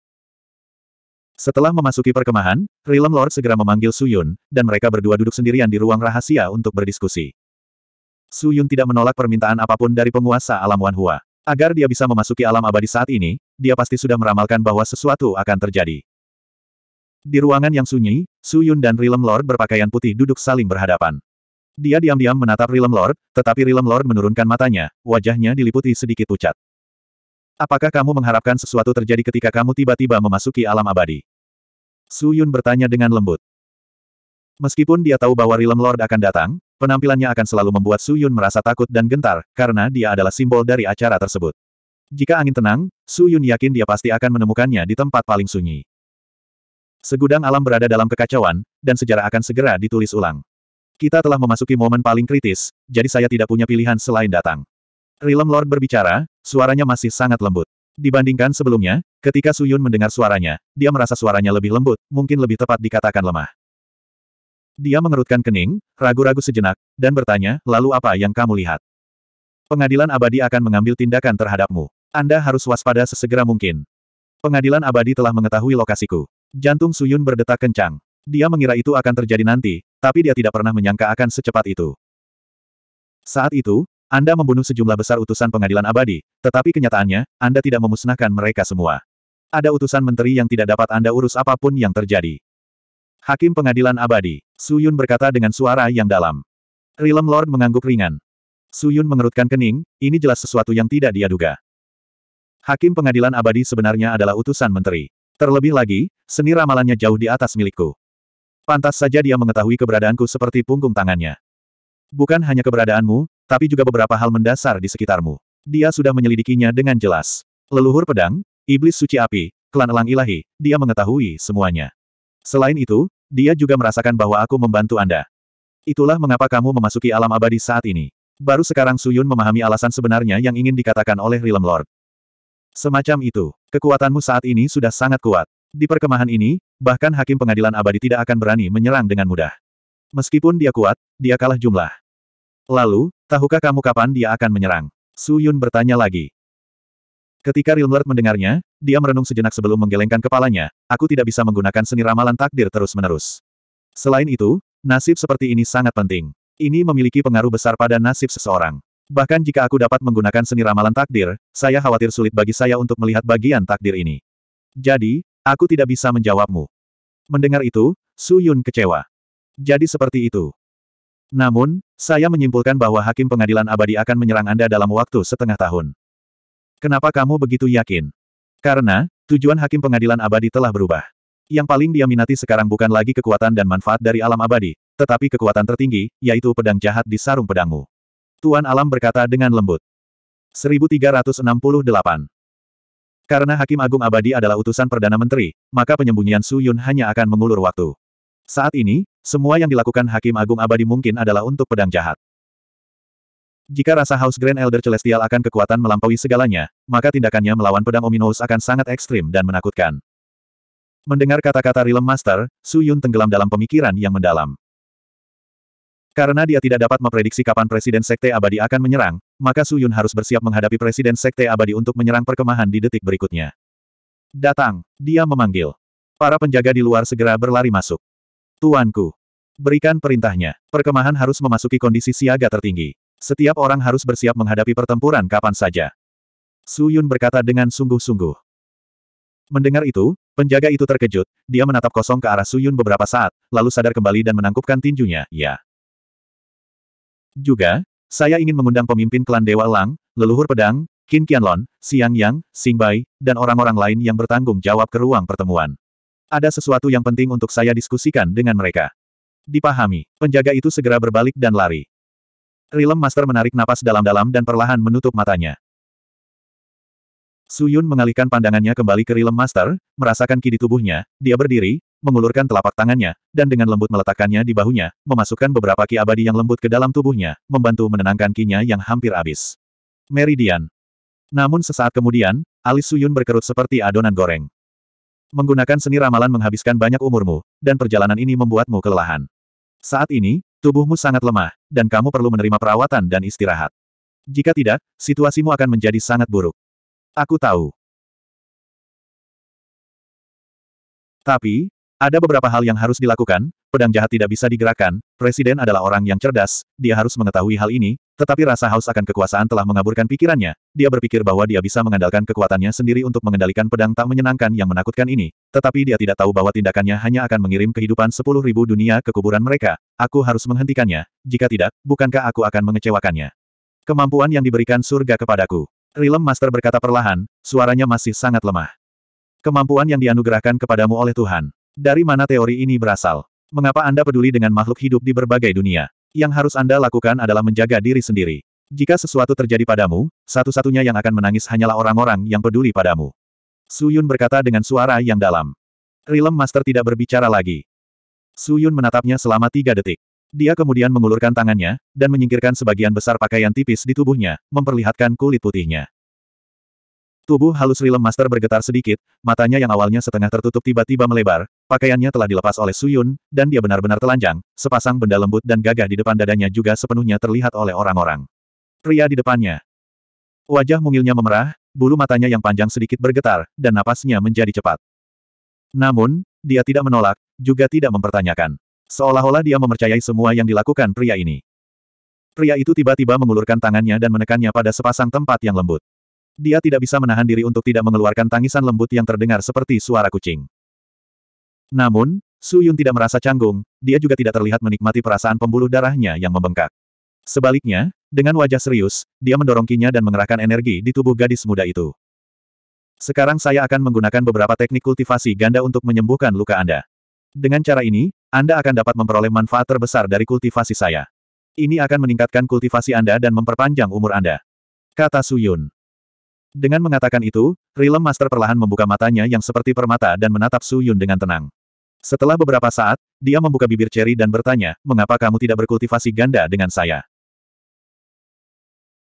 [SPEAKER 1] Setelah memasuki perkemahan, Rilem Lord segera memanggil Suyun, dan mereka berdua duduk sendirian di ruang rahasia untuk berdiskusi. Suyun tidak menolak permintaan apapun dari penguasa alam Wanhua. Agar dia bisa memasuki alam abadi saat ini, dia pasti sudah meramalkan bahwa sesuatu akan terjadi. Di ruangan yang sunyi, Su Yun dan Rilem Lord berpakaian putih duduk saling berhadapan. Dia diam-diam menatap Rilem Lord, tetapi Rilem Lord menurunkan matanya, wajahnya diliputi sedikit pucat. Apakah kamu mengharapkan sesuatu terjadi ketika kamu tiba-tiba memasuki alam abadi? Su Yun bertanya dengan lembut. Meskipun dia tahu bahwa Rilem Lord akan datang, penampilannya akan selalu membuat Su Yun merasa takut dan gentar, karena dia adalah simbol dari acara tersebut. Jika angin tenang, Su Yun yakin dia pasti akan menemukannya di tempat paling sunyi. Segudang alam berada dalam kekacauan, dan sejarah akan segera ditulis ulang. Kita telah memasuki momen paling kritis, jadi saya tidak punya pilihan selain datang. Realm Lord berbicara, suaranya masih sangat lembut. Dibandingkan sebelumnya, ketika Suyun mendengar suaranya, dia merasa suaranya lebih lembut, mungkin lebih tepat dikatakan lemah. Dia mengerutkan kening, ragu-ragu sejenak, dan bertanya, lalu apa yang kamu lihat? Pengadilan abadi akan mengambil tindakan terhadapmu. Anda harus waspada sesegera mungkin. Pengadilan abadi telah mengetahui lokasiku. Jantung Suyun berdetak kencang. Dia mengira itu akan terjadi nanti, tapi dia tidak pernah menyangka akan secepat itu. Saat itu, Anda membunuh sejumlah besar utusan pengadilan abadi, tetapi kenyataannya, Anda tidak memusnahkan mereka semua. Ada utusan menteri yang tidak dapat Anda urus apapun yang terjadi. Hakim pengadilan abadi, Suyun berkata dengan suara yang dalam. Rilem Lord mengangguk ringan. Suyun mengerutkan kening, ini jelas sesuatu yang tidak dia duga. Hakim pengadilan abadi sebenarnya adalah utusan menteri. Terlebih lagi, seni ramalannya jauh di atas milikku. Pantas saja dia mengetahui keberadaanku seperti punggung tangannya. Bukan hanya keberadaanmu, tapi juga beberapa hal mendasar di sekitarmu. Dia sudah menyelidikinya dengan jelas. Leluhur pedang, iblis suci api, klan elang ilahi, dia mengetahui semuanya. Selain itu, dia juga merasakan bahwa aku membantu Anda. Itulah mengapa kamu memasuki alam abadi saat ini. Baru sekarang Suyun memahami alasan sebenarnya yang ingin dikatakan oleh Realm Lord. Semacam itu, kekuatanmu saat ini sudah sangat kuat. Di perkemahan ini, bahkan hakim pengadilan abadi tidak akan berani menyerang dengan mudah. Meskipun dia kuat, dia kalah jumlah. Lalu, tahukah kamu kapan dia akan menyerang? Su Yun bertanya lagi. Ketika Rilmert mendengarnya, dia merenung sejenak sebelum menggelengkan kepalanya, aku tidak bisa menggunakan seni ramalan takdir terus-menerus. Selain itu, nasib seperti ini sangat penting. Ini memiliki pengaruh besar pada nasib seseorang. Bahkan jika aku dapat menggunakan seni ramalan takdir, saya khawatir sulit bagi saya untuk melihat bagian takdir ini. Jadi, aku tidak bisa menjawabmu. Mendengar itu, Su Yun kecewa. Jadi seperti itu. Namun, saya menyimpulkan bahwa Hakim Pengadilan Abadi akan menyerang Anda dalam waktu setengah tahun. Kenapa kamu begitu yakin? Karena, tujuan Hakim Pengadilan Abadi telah berubah. Yang paling dia minati sekarang bukan lagi kekuatan dan manfaat dari alam abadi, tetapi kekuatan tertinggi, yaitu pedang jahat di sarung pedangmu. Tuan Alam berkata dengan lembut. 1368. Karena Hakim Agung Abadi adalah utusan Perdana Menteri, maka penyembunyian Su Yun hanya akan mengulur waktu. Saat ini, semua yang dilakukan Hakim Agung Abadi mungkin adalah untuk pedang jahat. Jika rasa House Grand Elder Celestial akan kekuatan melampaui segalanya, maka tindakannya melawan pedang Ominous akan sangat ekstrim dan menakutkan. Mendengar kata-kata Rilem Master, Su Yun tenggelam dalam pemikiran yang mendalam. Karena dia tidak dapat memprediksi kapan Presiden Sekte Abadi akan menyerang, maka Su Yun harus bersiap menghadapi Presiden Sekte Abadi untuk menyerang perkemahan di detik berikutnya. Datang, dia memanggil. Para penjaga di luar segera berlari masuk. Tuanku, berikan perintahnya. Perkemahan harus memasuki kondisi siaga tertinggi. Setiap orang harus bersiap menghadapi pertempuran kapan saja. Su Yun berkata dengan sungguh-sungguh. Mendengar itu, penjaga itu terkejut, dia menatap kosong ke arah Su Yun beberapa saat, lalu sadar kembali dan menangkupkan tinjunya, ya. Juga, saya ingin mengundang pemimpin klan Dewa Lang, leluhur pedang, Qin Qianlon, Xiang Yang, Xing Bai, dan orang-orang lain yang bertanggung jawab ke ruang pertemuan. Ada sesuatu yang penting untuk saya diskusikan dengan mereka. Dipahami, penjaga itu segera berbalik dan lari. Rilem Master menarik napas dalam-dalam dan perlahan menutup matanya. Suyun mengalihkan pandangannya kembali ke Rilem Master, merasakan ki tubuhnya, dia berdiri, mengulurkan telapak tangannya, dan dengan lembut meletakkannya di bahunya, memasukkan beberapa ki abadi yang lembut ke dalam tubuhnya, membantu menenangkan kinya yang hampir habis. Meridian. Namun sesaat kemudian, alis Suyun berkerut seperti adonan goreng. Menggunakan seni ramalan menghabiskan banyak umurmu, dan perjalanan ini membuatmu kelelahan. Saat ini, tubuhmu sangat lemah, dan kamu perlu menerima perawatan dan istirahat. Jika tidak, situasimu akan menjadi sangat buruk. Aku tahu. Tapi, ada beberapa hal yang harus dilakukan, pedang jahat tidak bisa digerakkan, presiden adalah orang yang cerdas, dia harus mengetahui hal ini, tetapi rasa haus akan kekuasaan telah mengaburkan pikirannya, dia berpikir bahwa dia bisa mengandalkan kekuatannya sendiri untuk mengendalikan pedang tak menyenangkan yang menakutkan ini, tetapi dia tidak tahu bahwa tindakannya hanya akan mengirim kehidupan sepuluh ribu dunia ke kuburan mereka, aku harus menghentikannya, jika tidak, bukankah aku akan mengecewakannya. Kemampuan yang diberikan surga kepadaku. Rilem Master berkata perlahan, suaranya masih sangat lemah. Kemampuan yang dianugerahkan kepadamu oleh Tuhan. Dari mana teori ini berasal? Mengapa Anda peduli dengan makhluk hidup di berbagai dunia? Yang harus Anda lakukan adalah menjaga diri sendiri. Jika sesuatu terjadi padamu, satu-satunya yang akan menangis hanyalah orang-orang yang peduli padamu. Su Yun berkata dengan suara yang dalam. Rilem Master tidak berbicara lagi. Su Yun menatapnya selama tiga detik. Dia kemudian mengulurkan tangannya, dan menyingkirkan sebagian besar pakaian tipis di tubuhnya, memperlihatkan kulit putihnya. Tubuh halus Rilem Master bergetar sedikit, matanya yang awalnya setengah tertutup tiba-tiba melebar, Pakaiannya telah dilepas oleh Suyun, dan dia benar-benar telanjang, sepasang benda lembut dan gagah di depan dadanya juga sepenuhnya terlihat oleh orang-orang. Pria di depannya. Wajah mungilnya memerah, bulu matanya yang panjang sedikit bergetar, dan napasnya menjadi cepat. Namun, dia tidak menolak, juga tidak mempertanyakan. Seolah-olah dia mempercayai semua yang dilakukan pria ini. Pria itu tiba-tiba mengulurkan tangannya dan menekannya pada sepasang tempat yang lembut. Dia tidak bisa menahan diri untuk tidak mengeluarkan tangisan lembut yang terdengar seperti suara kucing. Namun, Su Yun tidak merasa canggung, dia juga tidak terlihat menikmati perasaan pembuluh darahnya yang membengkak. Sebaliknya, dengan wajah serius, dia mendorongkinya dan mengerahkan energi di tubuh gadis muda itu. Sekarang saya akan menggunakan beberapa teknik kultivasi ganda untuk menyembuhkan luka Anda. Dengan cara ini, Anda akan dapat memperoleh manfaat terbesar dari kultivasi saya. Ini akan meningkatkan kultivasi Anda dan memperpanjang umur Anda. Kata Su Yun. Dengan mengatakan itu, Rilem Master perlahan membuka matanya yang seperti permata dan menatap Su Yun dengan tenang. Setelah beberapa saat, dia membuka bibir ceri dan bertanya, mengapa kamu tidak berkultivasi ganda dengan saya?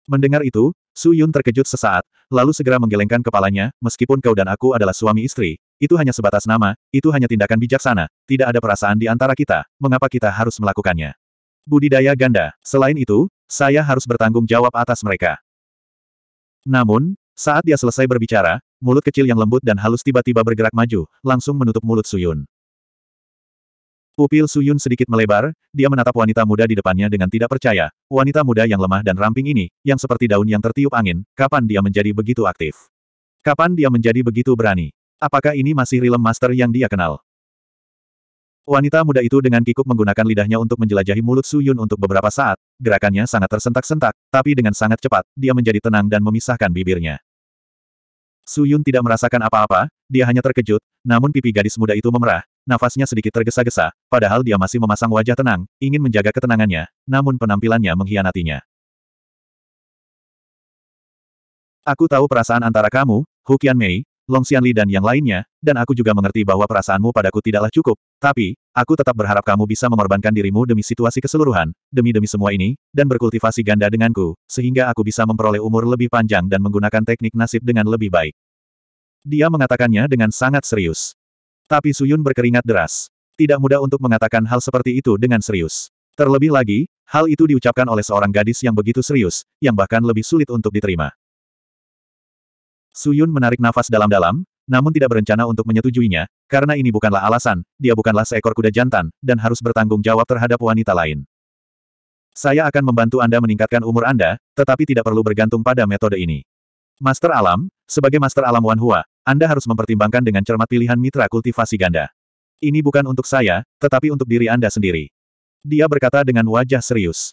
[SPEAKER 1] Mendengar itu, Su Yun terkejut sesaat, lalu segera menggelengkan kepalanya, meskipun kau dan aku adalah suami istri, itu hanya sebatas nama, itu hanya tindakan bijaksana, tidak ada perasaan di antara kita, mengapa kita harus melakukannya? Budidaya ganda, selain itu, saya harus bertanggung jawab atas mereka. Namun, saat dia selesai berbicara, mulut kecil yang lembut dan halus tiba-tiba bergerak maju, langsung menutup mulut Suyun. Pupil Suyun sedikit melebar, dia menatap wanita muda di depannya dengan tidak percaya. Wanita muda yang lemah dan ramping ini, yang seperti daun yang tertiup angin, kapan dia menjadi begitu aktif? Kapan dia menjadi begitu berani? Apakah ini masih Rilem Master yang dia kenal? Wanita muda itu dengan kikuk menggunakan lidahnya untuk menjelajahi mulut Suyun untuk beberapa saat. Gerakannya sangat tersentak-sentak, tapi dengan sangat cepat, dia menjadi tenang dan memisahkan bibirnya. Suyun tidak merasakan apa-apa, dia hanya terkejut, namun pipi gadis muda itu memerah, nafasnya sedikit tergesa-gesa, padahal dia masih memasang wajah tenang, ingin menjaga ketenangannya, namun penampilannya mengkhianatinya. Aku tahu perasaan antara kamu, Hu Qian Mei, Long Xianli dan yang lainnya, dan aku juga mengerti bahwa perasaanmu padaku tidaklah cukup, tapi, aku tetap berharap kamu bisa mengorbankan dirimu demi situasi keseluruhan, demi-demi semua ini, dan berkultivasi ganda denganku, sehingga aku bisa memperoleh umur lebih panjang dan menggunakan teknik nasib dengan lebih baik. Dia mengatakannya dengan sangat serius. Tapi Suyun berkeringat deras. Tidak mudah untuk mengatakan hal seperti itu dengan serius. Terlebih lagi, hal itu diucapkan oleh seorang gadis yang begitu serius, yang bahkan lebih sulit untuk diterima. Suyun menarik nafas dalam-dalam, namun tidak berencana untuk menyetujuinya, karena ini bukanlah alasan, dia bukanlah seekor kuda jantan, dan harus bertanggung jawab terhadap wanita lain. Saya akan membantu Anda meningkatkan umur Anda, tetapi tidak perlu bergantung pada metode ini. Master Alam, sebagai Master Alam Wan Hua, anda harus mempertimbangkan dengan cermat pilihan mitra kultivasi ganda. Ini bukan untuk saya, tetapi untuk diri Anda sendiri. Dia berkata dengan wajah serius.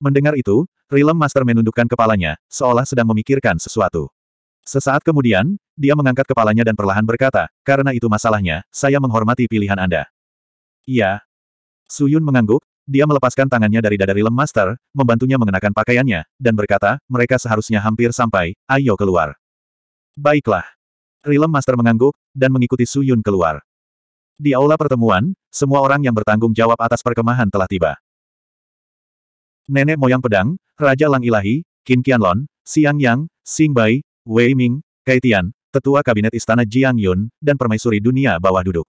[SPEAKER 1] Mendengar itu, Rilem Master menundukkan kepalanya, seolah sedang memikirkan sesuatu. Sesaat kemudian, dia mengangkat kepalanya dan perlahan berkata, karena itu masalahnya, saya menghormati pilihan Anda. Iya. Suyun mengangguk, dia melepaskan tangannya dari dada Rilem Master, membantunya mengenakan pakaiannya, dan berkata, mereka seharusnya hampir sampai, ayo keluar. Baiklah. Rilem Master mengangguk, dan mengikuti Su Yun keluar. Di aula pertemuan, semua orang yang bertanggung jawab atas perkemahan telah tiba. Nenek moyang pedang, Raja Lang Ilahi, Qin Qianlon, Siang Yang, Xing Bai, Wei Ming, Kai Tian, Tetua Kabinet Istana Jiang Yun, dan Permaisuri Dunia Bawah Duduk.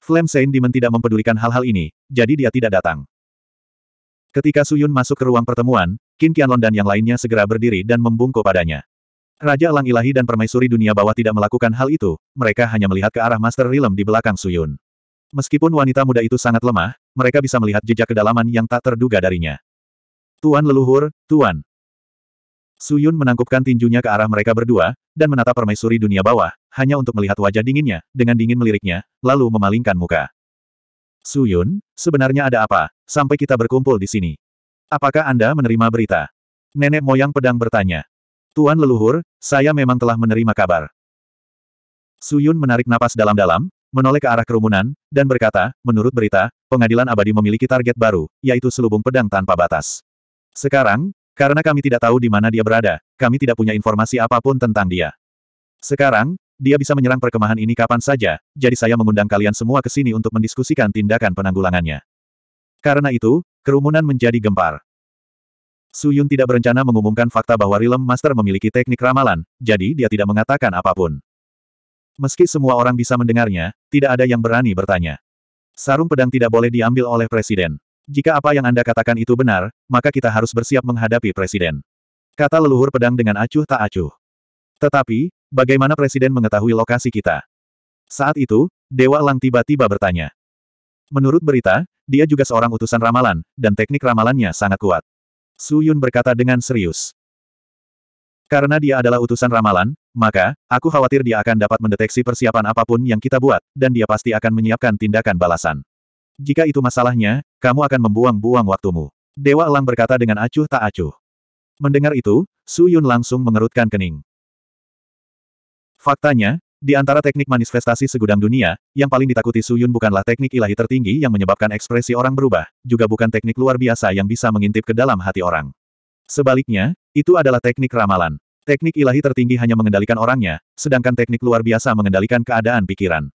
[SPEAKER 1] Flame Saint Demon tidak mempedulikan hal-hal ini, jadi dia tidak datang. Ketika Suyun masuk ke ruang pertemuan, Qin Qianlon dan yang lainnya segera berdiri dan membungkuk padanya. Raja Elang Ilahi dan Permaisuri Dunia Bawah tidak melakukan hal itu, mereka hanya melihat ke arah Master Rilem di belakang Suyun. Meskipun wanita muda itu sangat lemah, mereka bisa melihat jejak kedalaman yang tak terduga darinya. Tuan leluhur, Tuan. Suyun menangkupkan tinjunya ke arah mereka berdua, dan menatap Permaisuri Dunia Bawah, hanya untuk melihat wajah dinginnya, dengan dingin meliriknya, lalu memalingkan muka. Suyun, sebenarnya ada apa, sampai kita berkumpul di sini? Apakah Anda menerima berita? Nenek moyang pedang bertanya. Tuan leluhur, saya memang telah menerima kabar. Suyun menarik napas dalam-dalam, menoleh ke arah kerumunan, dan berkata, menurut berita, pengadilan abadi memiliki target baru, yaitu selubung pedang tanpa batas. Sekarang, karena kami tidak tahu di mana dia berada, kami tidak punya informasi apapun tentang dia. Sekarang, dia bisa menyerang perkemahan ini kapan saja, jadi saya mengundang kalian semua ke sini untuk mendiskusikan tindakan penanggulangannya. Karena itu, kerumunan menjadi gempar. Su Yun tidak berencana mengumumkan fakta bahwa Realm Master memiliki teknik ramalan, jadi dia tidak mengatakan apapun. Meski semua orang bisa mendengarnya, tidak ada yang berani bertanya. Sarung pedang tidak boleh diambil oleh presiden. Jika apa yang Anda katakan itu benar, maka kita harus bersiap menghadapi presiden. Kata leluhur pedang dengan acuh tak acuh. Tetapi, bagaimana presiden mengetahui lokasi kita? Saat itu, Dewa Lang tiba-tiba bertanya. Menurut berita, dia juga seorang utusan ramalan, dan teknik ramalannya sangat kuat. Su Yun berkata dengan serius. Karena dia adalah utusan ramalan, maka, aku khawatir dia akan dapat mendeteksi persiapan apapun yang kita buat, dan dia pasti akan menyiapkan tindakan balasan. Jika itu masalahnya, kamu akan membuang-buang waktumu. Dewa Elang berkata dengan acuh tak acuh. Mendengar itu, Su Yun langsung mengerutkan kening. Faktanya, di antara teknik manifestasi segudang dunia, yang paling ditakuti Suyun bukanlah teknik ilahi tertinggi yang menyebabkan ekspresi orang berubah, juga bukan teknik luar biasa yang bisa mengintip ke dalam hati orang. Sebaliknya, itu adalah teknik ramalan. Teknik ilahi tertinggi hanya mengendalikan orangnya, sedangkan teknik luar biasa mengendalikan keadaan pikiran.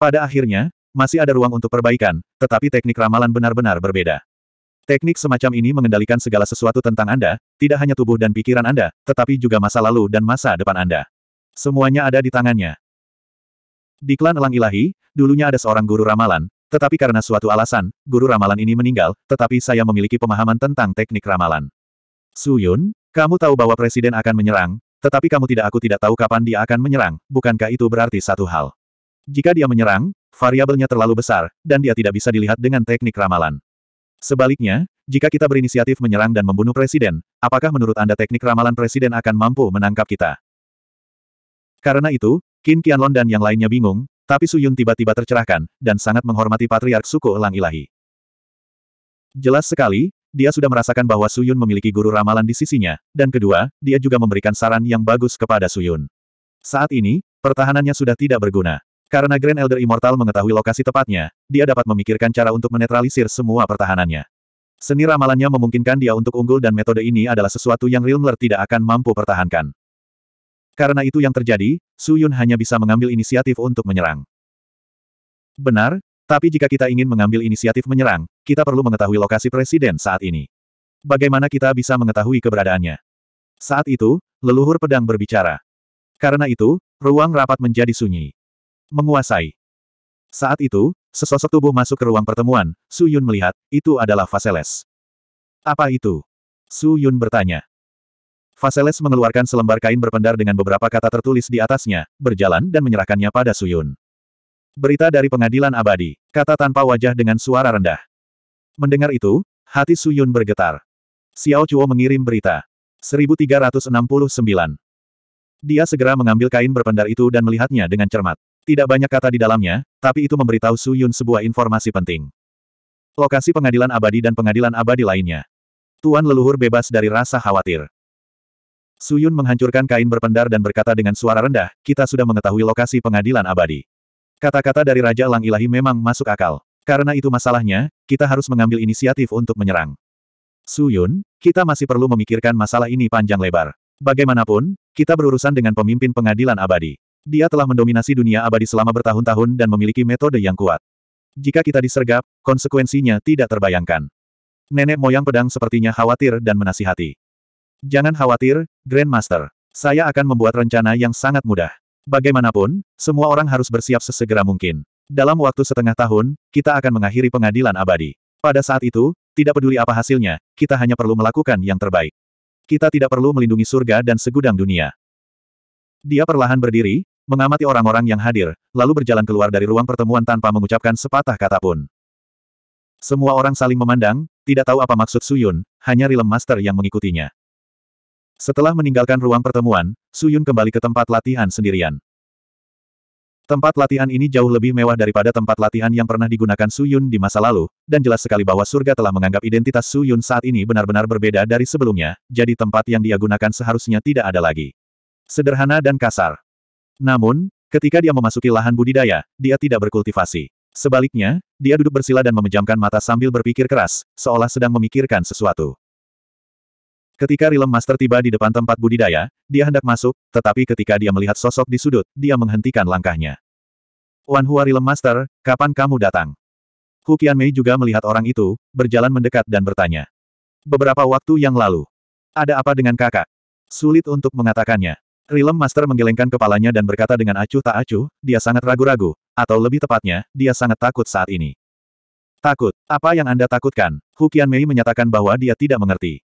[SPEAKER 1] Pada akhirnya, masih ada ruang untuk perbaikan, tetapi teknik ramalan benar-benar berbeda. Teknik semacam ini mengendalikan segala sesuatu tentang Anda, tidak hanya tubuh dan pikiran Anda, tetapi juga masa lalu dan masa depan Anda. Semuanya ada di tangannya. Di klan Elang Ilahi, dulunya ada seorang guru ramalan, tetapi karena suatu alasan, guru ramalan ini meninggal, tetapi saya memiliki pemahaman tentang teknik ramalan. Suyun, kamu tahu bahwa presiden akan menyerang, tetapi kamu tidak aku tidak tahu kapan dia akan menyerang, bukankah itu berarti satu hal? Jika dia menyerang, variabelnya terlalu besar, dan dia tidak bisa dilihat dengan teknik ramalan. Sebaliknya, jika kita berinisiatif menyerang dan membunuh presiden, apakah menurut Anda teknik ramalan presiden akan mampu menangkap kita? Karena itu, Qin Qianlong dan yang lainnya bingung, tapi Su Yun tiba-tiba tercerahkan, dan sangat menghormati Patriark Suku Elang Ilahi. Jelas sekali, dia sudah merasakan bahwa Su Yun memiliki guru ramalan di sisinya, dan kedua, dia juga memberikan saran yang bagus kepada Su Yun. Saat ini, pertahanannya sudah tidak berguna. Karena Grand Elder Immortal mengetahui lokasi tepatnya, dia dapat memikirkan cara untuk menetralisir semua pertahanannya. Seni ramalannya memungkinkan dia untuk unggul dan metode ini adalah sesuatu yang Realmler tidak akan mampu pertahankan. Karena itu yang terjadi, Su Yun hanya bisa mengambil inisiatif untuk menyerang. Benar, tapi jika kita ingin mengambil inisiatif menyerang, kita perlu mengetahui lokasi presiden saat ini. Bagaimana kita bisa mengetahui keberadaannya? Saat itu, leluhur pedang berbicara. Karena itu, ruang rapat menjadi sunyi. Menguasai. Saat itu, sesosok tubuh masuk ke ruang pertemuan, Su Yun melihat, itu adalah Faseles. Apa itu? Su Yun bertanya. Vaseles mengeluarkan selembar kain berpendar dengan beberapa kata tertulis di atasnya, berjalan dan menyerahkannya pada Suyun. Berita dari pengadilan abadi, kata tanpa wajah dengan suara rendah. Mendengar itu, hati Suyun bergetar. Xiao Chuo mengirim berita. 1369. Dia segera mengambil kain berpendar itu dan melihatnya dengan cermat. Tidak banyak kata di dalamnya, tapi itu memberitahu Suyun sebuah informasi penting. Lokasi pengadilan abadi dan pengadilan abadi lainnya. Tuan leluhur bebas dari rasa khawatir. Suyun menghancurkan kain berpendar dan berkata dengan suara rendah, kita sudah mengetahui lokasi pengadilan abadi. Kata-kata dari Raja Lang Ilahi memang masuk akal. Karena itu masalahnya, kita harus mengambil inisiatif untuk menyerang. Suyun, kita masih perlu memikirkan masalah ini panjang lebar. Bagaimanapun, kita berurusan dengan pemimpin pengadilan abadi. Dia telah mendominasi dunia abadi selama bertahun-tahun dan memiliki metode yang kuat. Jika kita disergap, konsekuensinya tidak terbayangkan. Nenek moyang pedang sepertinya khawatir dan menasihati. Jangan khawatir, Grandmaster. Saya akan membuat rencana yang sangat mudah. Bagaimanapun, semua orang harus bersiap sesegera mungkin. Dalam waktu setengah tahun, kita akan mengakhiri pengadilan abadi. Pada saat itu, tidak peduli apa hasilnya, kita hanya perlu melakukan yang terbaik. Kita tidak perlu melindungi surga dan segudang dunia. Dia perlahan berdiri, mengamati orang-orang yang hadir, lalu berjalan keluar dari ruang pertemuan tanpa mengucapkan sepatah kata pun. Semua orang saling memandang, tidak tahu apa maksud Suyun, hanya Rilem Master yang mengikutinya. Setelah meninggalkan ruang pertemuan, Suyun kembali ke tempat latihan sendirian. Tempat latihan ini jauh lebih mewah daripada tempat latihan yang pernah digunakan Suyun di masa lalu, dan jelas sekali bahwa surga telah menganggap identitas Suyun saat ini benar-benar berbeda dari sebelumnya, jadi tempat yang dia gunakan seharusnya tidak ada lagi. Sederhana dan kasar. Namun, ketika dia memasuki lahan budidaya, dia tidak berkultivasi. Sebaliknya, dia duduk bersila dan memejamkan mata sambil berpikir keras, seolah sedang memikirkan sesuatu. Ketika Rilem Master tiba di depan tempat budidaya, dia hendak masuk, tetapi ketika dia melihat sosok di sudut, dia menghentikan langkahnya. Wan Hua Rilem Master, kapan kamu datang? Hu Qianmei juga melihat orang itu, berjalan mendekat dan bertanya. Beberapa waktu yang lalu. Ada apa dengan kakak? Sulit untuk mengatakannya. Rilem Master menggelengkan kepalanya dan berkata dengan acuh tak acuh, dia sangat ragu-ragu, atau lebih tepatnya, dia sangat takut saat ini. Takut, apa yang Anda takutkan? Hu Qianmei menyatakan bahwa dia tidak mengerti.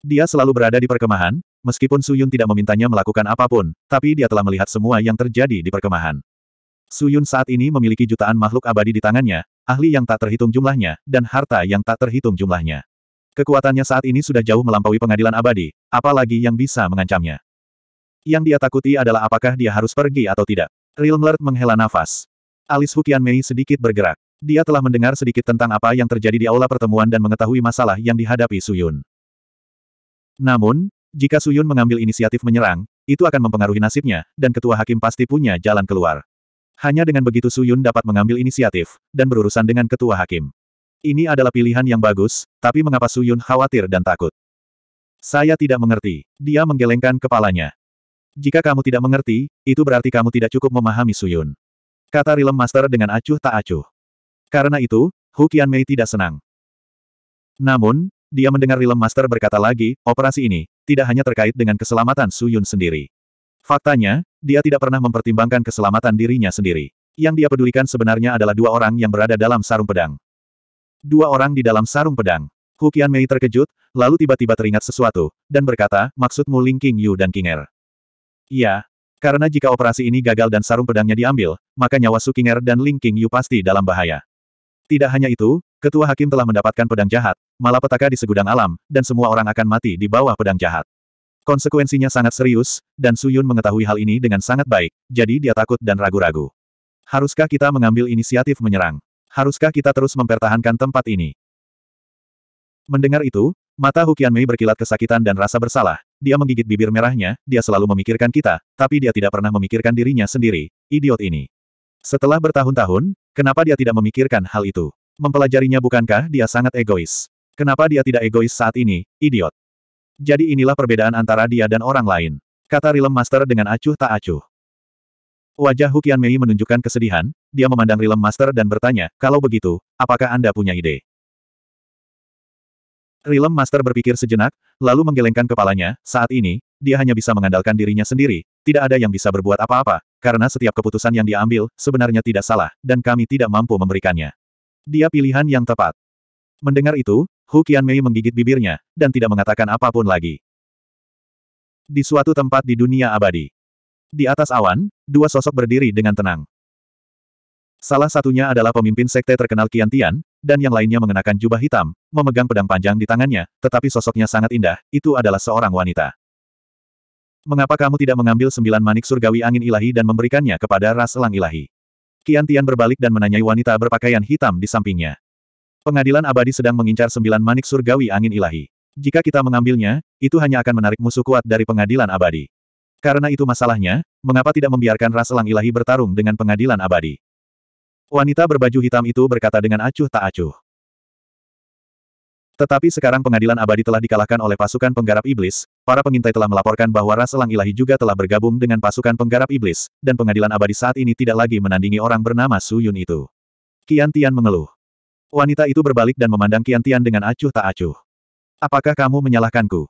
[SPEAKER 1] Dia selalu berada di perkemahan, meskipun Su Yun tidak memintanya melakukan apapun, tapi dia telah melihat semua yang terjadi di perkemahan. Su Yun saat ini memiliki jutaan makhluk abadi di tangannya, ahli yang tak terhitung jumlahnya, dan harta yang tak terhitung jumlahnya. Kekuatannya saat ini sudah jauh melampaui pengadilan abadi, apalagi yang bisa mengancamnya. Yang dia takuti adalah apakah dia harus pergi atau tidak. Rilmlert menghela nafas. Alis Hukian Mei sedikit bergerak. Dia telah mendengar sedikit tentang apa yang terjadi di aula pertemuan dan mengetahui masalah yang dihadapi Suyun. Namun, jika Suyun mengambil inisiatif menyerang, itu akan mempengaruhi nasibnya, dan ketua hakim pasti punya jalan keluar. Hanya dengan begitu Suyun dapat mengambil inisiatif, dan berurusan dengan ketua hakim. Ini adalah pilihan yang bagus, tapi mengapa Suyun khawatir dan takut? Saya tidak mengerti. Dia menggelengkan kepalanya. Jika kamu tidak mengerti, itu berarti kamu tidak cukup memahami Suyun. Kata Rilem Master dengan acuh tak acuh. Karena itu, Hu Mei tidak senang. Namun, dia mendengar Rilem Master berkata lagi, operasi ini, tidak hanya terkait dengan keselamatan Su Yun sendiri. Faktanya, dia tidak pernah mempertimbangkan keselamatan dirinya sendiri. Yang dia pedulikan sebenarnya adalah dua orang yang berada dalam sarung pedang. Dua orang di dalam sarung pedang. Hukian Mei terkejut, lalu tiba-tiba teringat sesuatu, dan berkata, maksudmu Ling King Yu dan King Er. Iya, karena jika operasi ini gagal dan sarung pedangnya diambil, maka nyawa Su King Er dan Ling King Yu pasti dalam bahaya. Tidak hanya itu, ketua hakim telah mendapatkan pedang jahat, malapetaka di segudang alam, dan semua orang akan mati di bawah pedang jahat. Konsekuensinya sangat serius, dan Suyun mengetahui hal ini dengan sangat baik, jadi dia takut dan ragu-ragu. Haruskah kita mengambil inisiatif menyerang? Haruskah kita terus mempertahankan tempat ini? Mendengar itu, mata Hukian Mei berkilat kesakitan dan rasa bersalah. Dia menggigit bibir merahnya, dia selalu memikirkan kita, tapi dia tidak pernah memikirkan dirinya sendiri, idiot ini. Setelah bertahun-tahun, kenapa dia tidak memikirkan hal itu? Mempelajarinya bukankah dia sangat egois? Kenapa dia tidak egois saat ini, idiot? Jadi inilah perbedaan antara dia dan orang lain. Kata Rilem Master dengan acuh tak acuh. Wajah Hukian Mei menunjukkan kesedihan, dia memandang Rilem Master dan bertanya, kalau begitu, apakah Anda punya ide? Rilem Master berpikir sejenak, lalu menggelengkan kepalanya, saat ini, dia hanya bisa mengandalkan dirinya sendiri, tidak ada yang bisa berbuat apa-apa, karena setiap keputusan yang dia ambil, sebenarnya tidak salah, dan kami tidak mampu memberikannya. Dia pilihan yang tepat. Mendengar itu, Hu Qianmei menggigit bibirnya, dan tidak mengatakan apapun lagi. Di suatu tempat di dunia abadi. Di atas awan, dua sosok berdiri dengan tenang. Salah satunya adalah pemimpin sekte terkenal Qiantian, dan yang lainnya mengenakan jubah hitam, memegang pedang panjang di tangannya, tetapi sosoknya sangat indah, itu adalah seorang wanita. Mengapa kamu tidak mengambil sembilan manik surgawi angin ilahi dan memberikannya kepada ras elang ilahi? Kian Tian berbalik dan menanyai wanita berpakaian hitam di sampingnya. Pengadilan abadi sedang mengincar sembilan manik surgawi angin ilahi. Jika kita mengambilnya, itu hanya akan menarik musuh kuat dari pengadilan abadi. Karena itu masalahnya, mengapa tidak membiarkan ras elang ilahi bertarung dengan pengadilan abadi? Wanita berbaju hitam itu berkata dengan acuh tak acuh. Tetapi sekarang pengadilan abadi telah dikalahkan oleh pasukan penggarap iblis, para pengintai telah melaporkan bahwa ras elang ilahi juga telah bergabung dengan pasukan penggarap iblis, dan pengadilan abadi saat ini tidak lagi menandingi orang bernama Su Yun itu. Kian Tian mengeluh. Wanita itu berbalik dan memandang Kian Tian dengan acuh tak acuh. Apakah kamu menyalahkanku?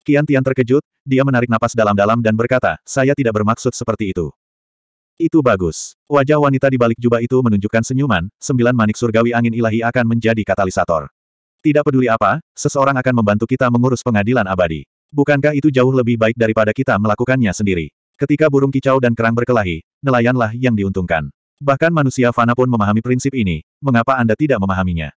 [SPEAKER 1] Kian Tian terkejut, dia menarik napas dalam-dalam dan berkata, saya tidak bermaksud seperti itu. Itu bagus. Wajah wanita di balik jubah itu menunjukkan senyuman, sembilan manik surgawi angin ilahi akan menjadi katalisator. Tidak peduli apa, seseorang akan membantu kita mengurus pengadilan abadi. Bukankah itu jauh lebih baik daripada kita melakukannya sendiri? Ketika burung kicau dan kerang berkelahi, nelayanlah yang diuntungkan. Bahkan manusia fana pun memahami prinsip ini, mengapa Anda tidak memahaminya?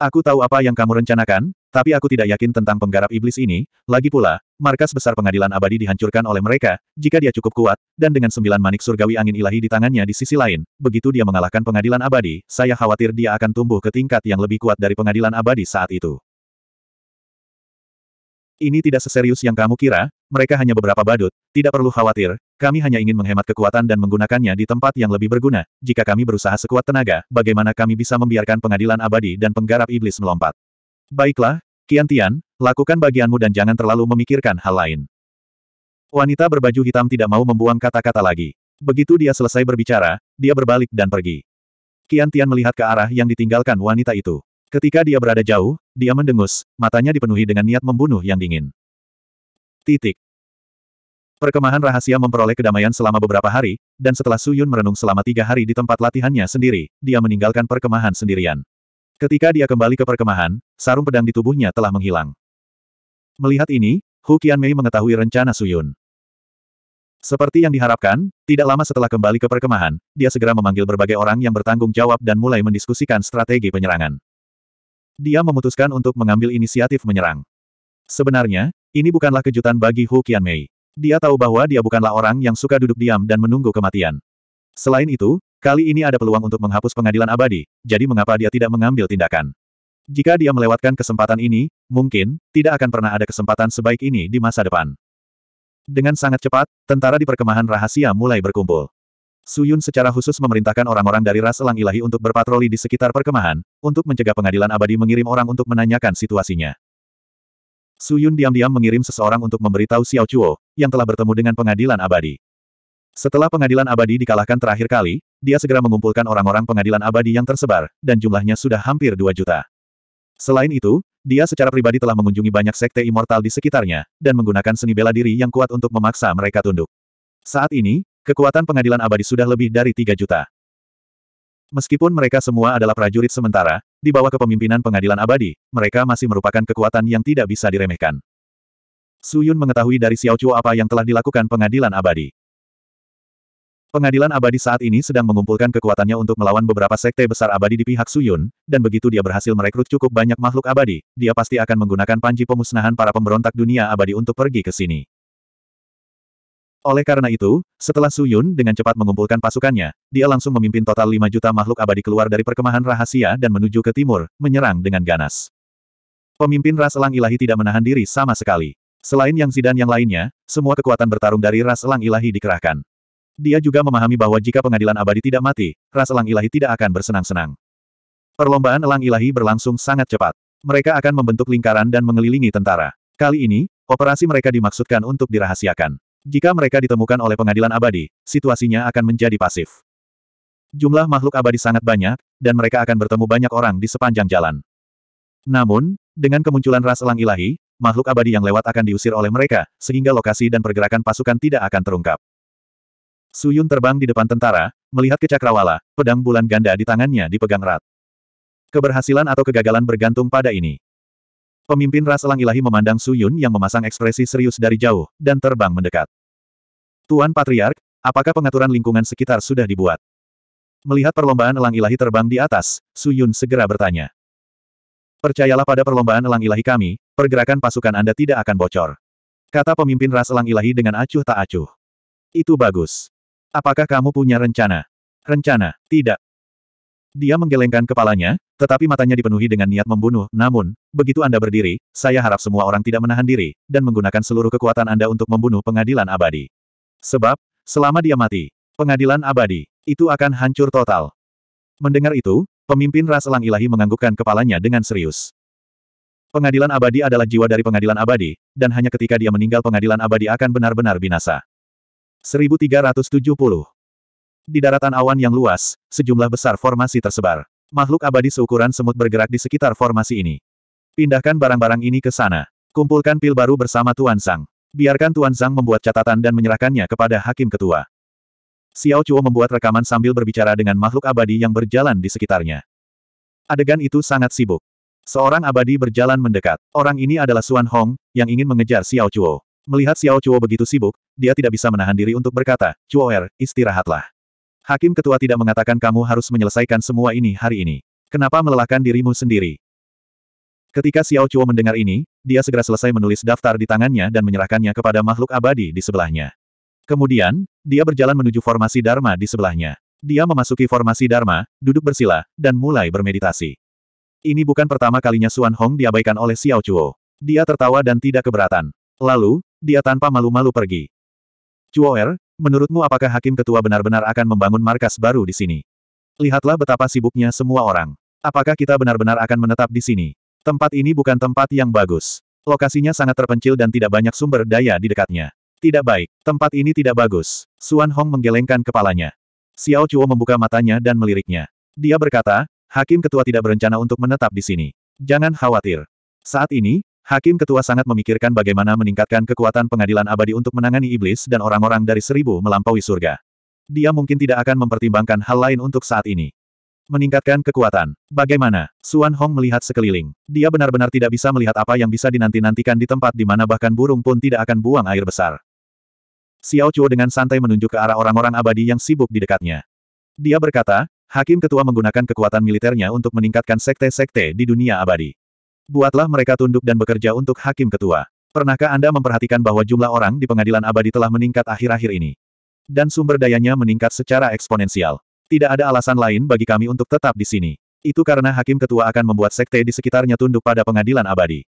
[SPEAKER 1] Aku tahu apa yang kamu rencanakan, tapi aku tidak yakin tentang penggarap iblis ini, lagi pula, markas besar pengadilan abadi dihancurkan oleh mereka, jika dia cukup kuat, dan dengan sembilan manik surgawi angin ilahi di tangannya di sisi lain, begitu dia mengalahkan pengadilan abadi, saya khawatir dia akan tumbuh ke tingkat yang lebih kuat dari pengadilan abadi saat itu. Ini tidak seserius yang kamu kira, mereka hanya beberapa badut, tidak perlu khawatir, kami hanya ingin menghemat kekuatan dan menggunakannya di tempat yang lebih berguna, jika kami berusaha sekuat tenaga, bagaimana kami bisa membiarkan pengadilan abadi dan penggarap iblis melompat. Baiklah, Kian Tian, lakukan bagianmu dan jangan terlalu memikirkan hal lain. Wanita berbaju hitam tidak mau membuang kata-kata lagi. Begitu dia selesai berbicara, dia berbalik dan pergi. Kian Tian melihat ke arah yang ditinggalkan wanita itu. Ketika dia berada jauh, dia mendengus, matanya dipenuhi dengan niat membunuh yang dingin. Titik. Perkemahan rahasia memperoleh kedamaian selama beberapa hari, dan setelah Suyun merenung selama tiga hari di tempat latihannya sendiri, dia meninggalkan perkemahan sendirian. Ketika dia kembali ke perkemahan, sarung pedang di tubuhnya telah menghilang. Melihat ini, Hu Mei mengetahui rencana Suyun. Seperti yang diharapkan, tidak lama setelah kembali ke perkemahan, dia segera memanggil berbagai orang yang bertanggung jawab dan mulai mendiskusikan strategi penyerangan. Dia memutuskan untuk mengambil inisiatif menyerang. Sebenarnya, ini bukanlah kejutan bagi Hu Mei. Dia tahu bahwa dia bukanlah orang yang suka duduk diam dan menunggu kematian. Selain itu, Kali ini ada peluang untuk menghapus pengadilan abadi, jadi mengapa dia tidak mengambil tindakan? Jika dia melewatkan kesempatan ini, mungkin, tidak akan pernah ada kesempatan sebaik ini di masa depan. Dengan sangat cepat, tentara di perkemahan rahasia mulai berkumpul. Suyun secara khusus memerintahkan orang-orang dari ras elang ilahi untuk berpatroli di sekitar perkemahan, untuk mencegah pengadilan abadi mengirim orang untuk menanyakan situasinya. Suyun diam-diam mengirim seseorang untuk memberitahu Xiao Chuo, yang telah bertemu dengan pengadilan abadi. Setelah pengadilan abadi dikalahkan terakhir kali, dia segera mengumpulkan orang-orang pengadilan abadi yang tersebar, dan jumlahnya sudah hampir 2 juta. Selain itu, dia secara pribadi telah mengunjungi banyak sekte immortal di sekitarnya, dan menggunakan seni bela diri yang kuat untuk memaksa mereka tunduk. Saat ini, kekuatan pengadilan abadi sudah lebih dari 3 juta. Meskipun mereka semua adalah prajurit sementara, di bawah kepemimpinan pengadilan abadi, mereka masih merupakan kekuatan yang tidak bisa diremehkan. Suyun mengetahui dari Xiao Chuo apa yang telah dilakukan pengadilan abadi. Pengadilan abadi saat ini sedang mengumpulkan kekuatannya untuk melawan beberapa sekte besar abadi di pihak Suyun, dan begitu dia berhasil merekrut cukup banyak makhluk abadi, dia pasti akan menggunakan panji pemusnahan para pemberontak dunia abadi untuk pergi ke sini. Oleh karena itu, setelah Suyun dengan cepat mengumpulkan pasukannya, dia langsung memimpin total 5 juta makhluk abadi keluar dari perkemahan rahasia dan menuju ke timur, menyerang dengan ganas. Pemimpin ras elang ilahi tidak menahan diri sama sekali. Selain Yang Zidan yang lainnya, semua kekuatan bertarung dari ras elang ilahi dikerahkan. Dia juga memahami bahwa jika pengadilan abadi tidak mati, ras elang ilahi tidak akan bersenang-senang. Perlombaan elang ilahi berlangsung sangat cepat. Mereka akan membentuk lingkaran dan mengelilingi tentara. Kali ini, operasi mereka dimaksudkan untuk dirahasiakan. Jika mereka ditemukan oleh pengadilan abadi, situasinya akan menjadi pasif. Jumlah makhluk abadi sangat banyak, dan mereka akan bertemu banyak orang di sepanjang jalan. Namun, dengan kemunculan ras elang ilahi, makhluk abadi yang lewat akan diusir oleh mereka, sehingga lokasi dan pergerakan pasukan tidak akan terungkap. Suyun terbang di depan tentara, melihat Kecakrawala, pedang bulan ganda di tangannya dipegang erat. Keberhasilan atau kegagalan bergantung pada ini. Pemimpin ras elang ilahi memandang Suyun yang memasang ekspresi serius dari jauh, dan terbang mendekat. Tuan Patriark, apakah pengaturan lingkungan sekitar sudah dibuat? Melihat perlombaan elang ilahi terbang di atas, Suyun segera bertanya. Percayalah pada perlombaan elang ilahi kami, pergerakan pasukan Anda tidak akan bocor. Kata pemimpin ras elang ilahi dengan acuh tak acuh. Itu bagus. Apakah kamu punya rencana? Rencana, tidak. Dia menggelengkan kepalanya, tetapi matanya dipenuhi dengan niat membunuh. Namun, begitu Anda berdiri, saya harap semua orang tidak menahan diri, dan menggunakan seluruh kekuatan Anda untuk membunuh pengadilan abadi. Sebab, selama dia mati, pengadilan abadi, itu akan hancur total. Mendengar itu, pemimpin ras elang ilahi menganggukkan kepalanya dengan serius. Pengadilan abadi adalah jiwa dari pengadilan abadi, dan hanya ketika dia meninggal pengadilan abadi akan benar-benar binasa. 1370. Di daratan awan yang luas, sejumlah besar formasi tersebar. Makhluk abadi seukuran semut bergerak di sekitar formasi ini. Pindahkan barang-barang ini ke sana. Kumpulkan pil baru bersama Tuan Sang. Biarkan Tuan Sang membuat catatan dan menyerahkannya kepada Hakim Ketua. Xiao Chuo membuat rekaman sambil berbicara dengan makhluk abadi yang berjalan di sekitarnya. Adegan itu sangat sibuk. Seorang abadi berjalan mendekat. Orang ini adalah Suan Hong, yang ingin mengejar Xiao Chuo. Melihat Xiao Chuo begitu sibuk, dia tidak bisa menahan diri untuk berkata, Chuo Er, istirahatlah. Hakim ketua tidak mengatakan kamu harus menyelesaikan semua ini hari ini. Kenapa melelahkan dirimu sendiri? Ketika Xiao Chuo mendengar ini, dia segera selesai menulis daftar di tangannya dan menyerahkannya kepada makhluk abadi di sebelahnya. Kemudian, dia berjalan menuju formasi Dharma di sebelahnya. Dia memasuki formasi Dharma, duduk bersila, dan mulai bermeditasi. Ini bukan pertama kalinya Suan Hong diabaikan oleh Xiao Chuo. Dia tertawa dan tidak keberatan. Lalu, dia tanpa malu-malu pergi. Chuoer, menurutmu apakah hakim ketua benar-benar akan membangun markas baru di sini? Lihatlah betapa sibuknya semua orang. Apakah kita benar-benar akan menetap di sini? Tempat ini bukan tempat yang bagus. Lokasinya sangat terpencil dan tidak banyak sumber daya di dekatnya. Tidak baik, tempat ini tidak bagus. Suan Hong menggelengkan kepalanya. Xiao Chuo membuka matanya dan meliriknya. Dia berkata, Hakim Ketua tidak berencana untuk menetap di sini. Jangan khawatir. Saat ini, Hakim ketua sangat memikirkan bagaimana meningkatkan kekuatan pengadilan abadi untuk menangani iblis dan orang-orang dari seribu melampaui surga. Dia mungkin tidak akan mempertimbangkan hal lain untuk saat ini. Meningkatkan kekuatan. Bagaimana? Suan Hong melihat sekeliling. Dia benar-benar tidak bisa melihat apa yang bisa dinanti-nantikan di tempat di mana bahkan burung pun tidak akan buang air besar. Xiao Chuo dengan santai menunjuk ke arah orang-orang abadi yang sibuk di dekatnya. Dia berkata, Hakim Ketua menggunakan kekuatan militernya untuk meningkatkan sekte-sekte di dunia abadi. Buatlah mereka tunduk dan bekerja untuk hakim ketua. Pernahkah Anda memperhatikan bahwa jumlah orang di pengadilan abadi telah meningkat akhir-akhir ini? Dan sumber dayanya meningkat secara eksponensial. Tidak ada alasan lain bagi kami untuk tetap di sini. Itu karena hakim ketua akan membuat sekte di sekitarnya tunduk pada pengadilan abadi.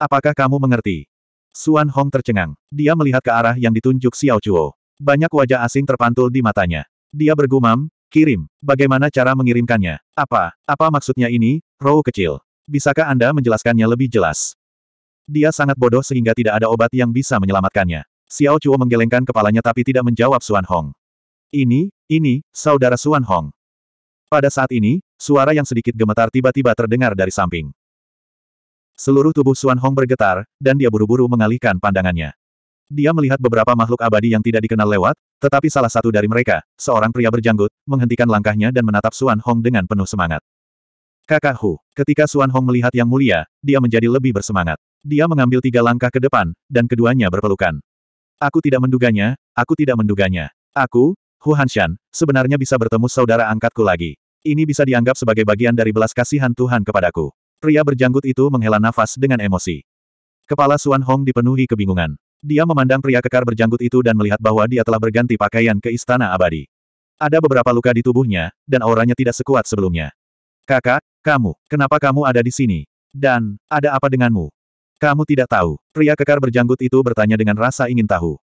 [SPEAKER 1] Apakah kamu mengerti? Suan Hong tercengang. Dia melihat ke arah yang ditunjuk Xiao Chuo. Banyak wajah asing terpantul di matanya. Dia bergumam, kirim. Bagaimana cara mengirimkannya? Apa? Apa maksudnya ini, roh kecil? Bisakah Anda menjelaskannya lebih jelas? Dia sangat bodoh sehingga tidak ada obat yang bisa menyelamatkannya. Xiao Chuo menggelengkan kepalanya tapi tidak menjawab Suan Hong. Ini, ini, saudara Suan Hong. Pada saat ini, suara yang sedikit gemetar tiba-tiba terdengar dari samping. Seluruh tubuh Suan Hong bergetar, dan dia buru-buru mengalihkan pandangannya. Dia melihat beberapa makhluk abadi yang tidak dikenal lewat, tetapi salah satu dari mereka, seorang pria berjanggut, menghentikan langkahnya dan menatap Suan Hong dengan penuh semangat. Kakak Hu, ketika Suan Hong melihat Yang Mulia, dia menjadi lebih bersemangat. Dia mengambil tiga langkah ke depan, dan keduanya berpelukan. Aku tidak menduganya, aku tidak menduganya. Aku, Hu Hanshan, sebenarnya bisa bertemu saudara angkatku lagi. Ini bisa dianggap sebagai bagian dari belas kasihan Tuhan kepadaku. Pria berjanggut itu menghela nafas dengan emosi. Kepala Suan Hong dipenuhi kebingungan. Dia memandang pria kekar berjanggut itu dan melihat bahwa dia telah berganti pakaian ke istana abadi. Ada beberapa luka di tubuhnya, dan auranya tidak sekuat sebelumnya. Kakak, kamu, kenapa kamu ada di sini? Dan, ada apa denganmu? Kamu tidak tahu. Pria kekar berjanggut itu bertanya dengan rasa ingin tahu.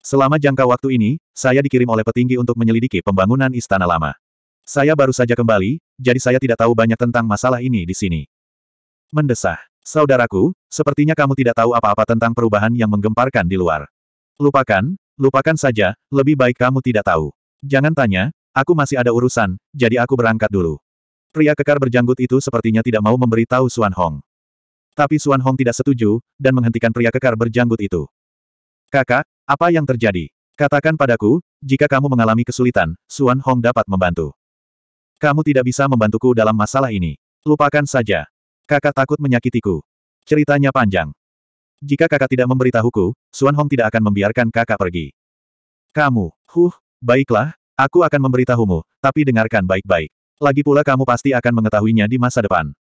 [SPEAKER 1] Selama jangka waktu ini, saya dikirim oleh petinggi untuk menyelidiki pembangunan istana lama. Saya baru saja kembali, jadi saya tidak tahu banyak tentang masalah ini di sini. Mendesah. Saudaraku, sepertinya kamu tidak tahu apa-apa tentang perubahan yang menggemparkan di luar. Lupakan, lupakan saja, lebih baik kamu tidak tahu. Jangan tanya, aku masih ada urusan, jadi aku berangkat dulu. Pria kekar berjanggut itu sepertinya tidak mau memberi tahu Suan Hong. Tapi Suan Hong tidak setuju, dan menghentikan pria kekar berjanggut itu. Kakak, apa yang terjadi? Katakan padaku, jika kamu mengalami kesulitan, Suan Hong dapat membantu. Kamu tidak bisa membantuku dalam masalah ini. Lupakan saja. Kakak takut menyakitiku. Ceritanya panjang. Jika kakak tidak memberitahuku, Suan Hong tidak akan membiarkan kakak pergi. Kamu, huh, baiklah, aku akan memberitahumu, tapi dengarkan baik-baik. Lagi pula kamu pasti akan mengetahuinya di masa depan.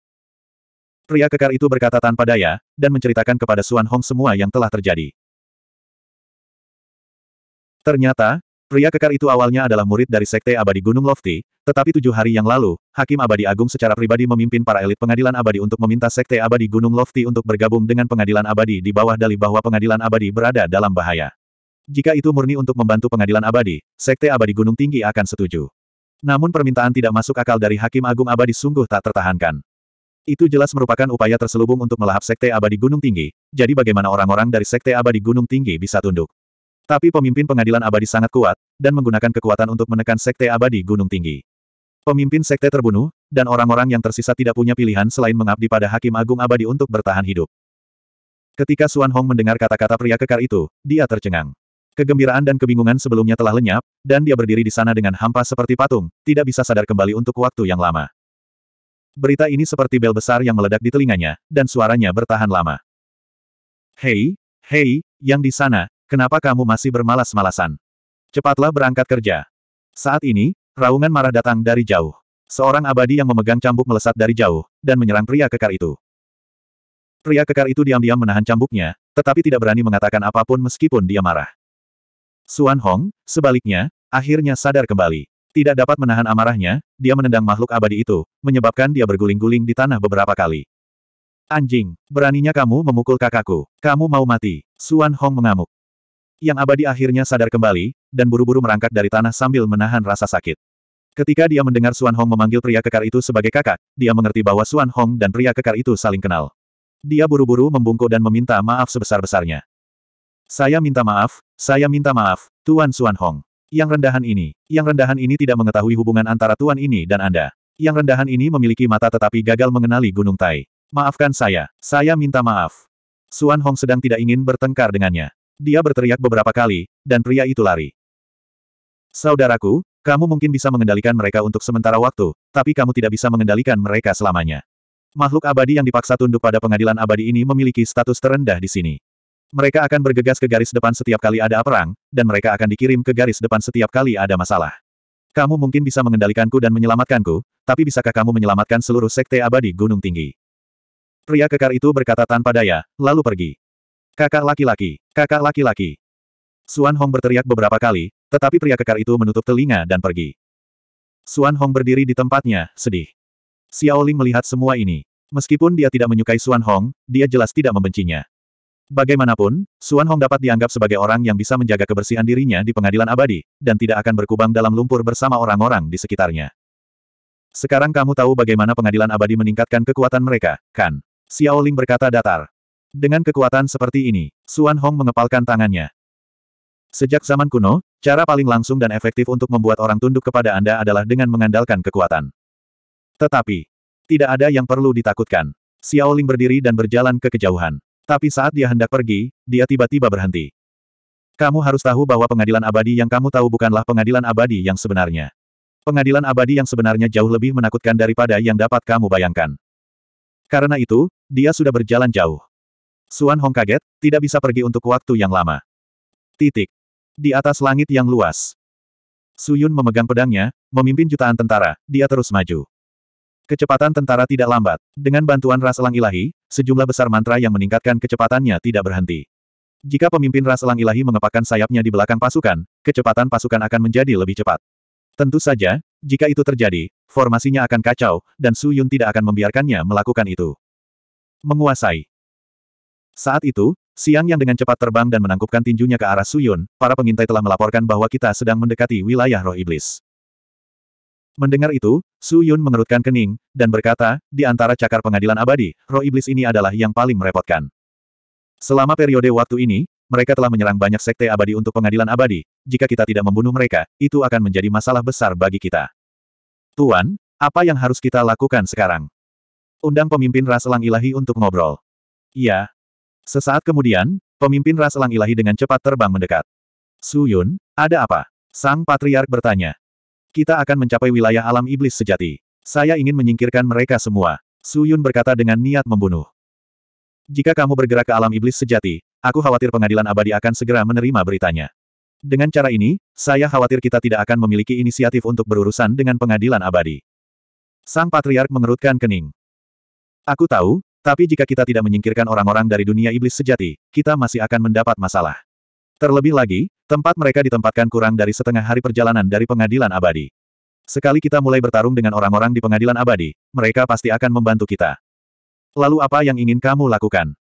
[SPEAKER 1] Pria kekar itu berkata tanpa daya, dan menceritakan kepada Suan Hong semua yang telah terjadi. Ternyata, pria kekar itu awalnya adalah murid dari Sekte Abadi Gunung Lofty, tetapi tujuh hari yang lalu, Hakim Abadi Agung secara pribadi memimpin para elit pengadilan abadi untuk meminta Sekte Abadi Gunung Lofty untuk bergabung dengan pengadilan abadi di bawah dalih bahwa pengadilan abadi berada dalam bahaya. Jika itu murni untuk membantu pengadilan abadi, Sekte Abadi Gunung Tinggi akan setuju. Namun permintaan tidak masuk akal dari Hakim Agung Abadi sungguh tak tertahankan. Itu jelas merupakan upaya terselubung untuk melahap Sekte Abadi Gunung Tinggi, jadi bagaimana orang-orang dari Sekte Abadi Gunung Tinggi bisa tunduk. Tapi pemimpin pengadilan abadi sangat kuat, dan menggunakan kekuatan untuk menekan Sekte Abadi Gunung Tinggi. Pemimpin Sekte terbunuh, dan orang-orang yang tersisa tidak punya pilihan selain mengabdi pada Hakim Agung Abadi untuk bertahan hidup. Ketika Suan Hong mendengar kata-kata pria kekar itu, dia tercengang. Kegembiraan dan kebingungan sebelumnya telah lenyap, dan dia berdiri di sana dengan hampa seperti patung, tidak bisa sadar kembali untuk waktu yang lama. Berita ini seperti bel besar yang meledak di telinganya, dan suaranya bertahan lama. Hei, hei, yang di sana, kenapa kamu masih bermalas-malasan? Cepatlah berangkat kerja. Saat ini, raungan marah datang dari jauh. Seorang abadi yang memegang cambuk melesat dari jauh, dan menyerang pria kekar itu. Pria kekar itu diam-diam menahan cambuknya, tetapi tidak berani mengatakan apapun meskipun dia marah. Suan Hong, sebaliknya, akhirnya sadar kembali. Tidak dapat menahan amarahnya, dia menendang makhluk abadi itu, menyebabkan dia berguling-guling di tanah beberapa kali. Anjing, beraninya kamu memukul kakakku. Kamu mau mati. Suan Hong mengamuk. Yang abadi akhirnya sadar kembali, dan buru-buru merangkak dari tanah sambil menahan rasa sakit. Ketika dia mendengar Suan Hong memanggil pria kekar itu sebagai kakak, dia mengerti bahwa Suan Hong dan pria kekar itu saling kenal. Dia buru-buru membungkuk dan meminta maaf sebesar-besarnya. Saya minta maaf, saya minta maaf, Tuan Suan Hong. Yang rendahan ini, yang rendahan ini tidak mengetahui hubungan antara Tuan ini dan Anda. Yang rendahan ini memiliki mata tetapi gagal mengenali Gunung Tai. Maafkan saya, saya minta maaf. Suan Hong sedang tidak ingin bertengkar dengannya. Dia berteriak beberapa kali, dan pria itu lari. Saudaraku, kamu mungkin bisa mengendalikan mereka untuk sementara waktu, tapi kamu tidak bisa mengendalikan mereka selamanya. Makhluk abadi yang dipaksa tunduk pada pengadilan abadi ini memiliki status terendah di sini. Mereka akan bergegas ke garis depan setiap kali ada perang, dan mereka akan dikirim ke garis depan setiap kali ada masalah. Kamu mungkin bisa mengendalikanku dan menyelamatkanku, tapi bisakah kamu menyelamatkan seluruh sekte abadi Gunung Tinggi? Pria kekar itu berkata tanpa daya, lalu pergi. Kakak laki-laki, kakak laki-laki. Suan Hong berteriak beberapa kali, tetapi pria kekar itu menutup telinga dan pergi. Suan Hong berdiri di tempatnya, sedih. Xiaoling melihat semua ini. Meskipun dia tidak menyukai Suan Hong, dia jelas tidak membencinya. Bagaimanapun, Suan Hong dapat dianggap sebagai orang yang bisa menjaga kebersihan dirinya di pengadilan abadi, dan tidak akan berkubang dalam lumpur bersama orang-orang di sekitarnya. Sekarang kamu tahu bagaimana pengadilan abadi meningkatkan kekuatan mereka, kan? Xiao Ling berkata datar. Dengan kekuatan seperti ini, Suan Hong mengepalkan tangannya. Sejak zaman kuno, cara paling langsung dan efektif untuk membuat orang tunduk kepada Anda adalah dengan mengandalkan kekuatan. Tetapi, tidak ada yang perlu ditakutkan. Xiao Ling berdiri dan berjalan ke kejauhan. Tapi saat dia hendak pergi, dia tiba-tiba berhenti. Kamu harus tahu bahwa pengadilan abadi yang kamu tahu bukanlah pengadilan abadi yang sebenarnya. Pengadilan abadi yang sebenarnya jauh lebih menakutkan daripada yang dapat kamu bayangkan. Karena itu, dia sudah berjalan jauh. Suan Hong kaget, tidak bisa pergi untuk waktu yang lama. Titik. Di atas langit yang luas. Suyun memegang pedangnya, memimpin jutaan tentara, dia terus maju. Kecepatan tentara tidak lambat. Dengan bantuan ras elang ilahi, sejumlah besar mantra yang meningkatkan kecepatannya tidak berhenti. Jika pemimpin ras elang ilahi mengepakkan sayapnya di belakang pasukan, kecepatan pasukan akan menjadi lebih cepat. Tentu saja, jika itu terjadi, formasinya akan kacau, dan Su Yun tidak akan membiarkannya melakukan itu. Menguasai. Saat itu, Siang yang dengan cepat terbang dan menangkupkan tinjunya ke arah Su Yun, para pengintai telah melaporkan bahwa kita sedang mendekati wilayah roh iblis. Mendengar itu, Su Yun mengerutkan kening, dan berkata, di antara cakar pengadilan abadi, roh iblis ini adalah yang paling merepotkan. Selama periode waktu ini, mereka telah menyerang banyak sekte abadi untuk pengadilan abadi, jika kita tidak membunuh mereka, itu akan menjadi masalah besar bagi kita. Tuan, apa yang harus kita lakukan sekarang? Undang pemimpin ras elang ilahi untuk ngobrol. Iya. Sesaat kemudian, pemimpin ras elang ilahi dengan cepat terbang mendekat. Su Yun, ada apa? Sang Patriark bertanya. Kita akan mencapai wilayah alam iblis sejati. Saya ingin menyingkirkan mereka semua. Su Yun berkata dengan niat membunuh. Jika kamu bergerak ke alam iblis sejati, aku khawatir pengadilan abadi akan segera menerima beritanya. Dengan cara ini, saya khawatir kita tidak akan memiliki inisiatif untuk berurusan dengan pengadilan abadi. Sang Patriark mengerutkan kening. Aku tahu, tapi jika kita tidak menyingkirkan orang-orang dari dunia iblis sejati, kita masih akan mendapat masalah. Terlebih lagi, tempat mereka ditempatkan kurang dari setengah hari perjalanan dari pengadilan abadi. Sekali kita mulai bertarung dengan orang-orang di pengadilan abadi, mereka pasti akan membantu kita. Lalu apa yang ingin kamu lakukan?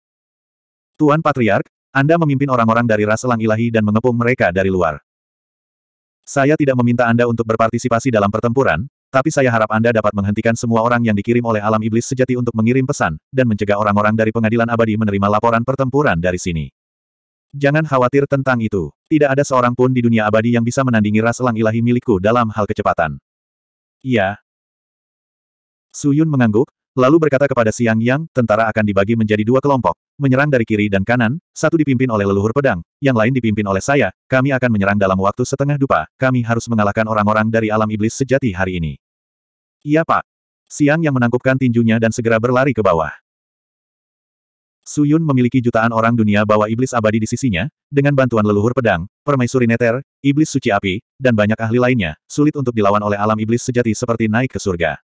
[SPEAKER 1] Tuan Patriark, Anda memimpin orang-orang dari ras elang ilahi dan mengepung mereka dari luar. Saya tidak meminta Anda untuk berpartisipasi dalam pertempuran, tapi saya harap Anda dapat menghentikan semua orang yang dikirim oleh alam iblis sejati untuk mengirim pesan, dan mencegah orang-orang dari pengadilan abadi menerima laporan pertempuran dari sini. Jangan khawatir tentang itu. Tidak ada seorang pun di dunia abadi yang bisa menandingi ras elang ilahi milikku dalam hal kecepatan. Iya. Su Yun mengangguk, lalu berkata kepada Siang Yang, tentara akan dibagi menjadi dua kelompok, menyerang dari kiri dan kanan, satu dipimpin oleh leluhur pedang, yang lain dipimpin oleh saya, kami akan menyerang dalam waktu setengah dupa, kami harus mengalahkan orang-orang dari alam iblis sejati hari ini. Iya pak. Siang Yang menangkupkan tinjunya dan segera berlari ke bawah. Suyun memiliki jutaan orang dunia bawa iblis abadi di sisinya, dengan bantuan leluhur pedang, permaisuri neter, iblis suci api, dan banyak ahli lainnya, sulit untuk dilawan oleh alam iblis sejati seperti naik ke surga.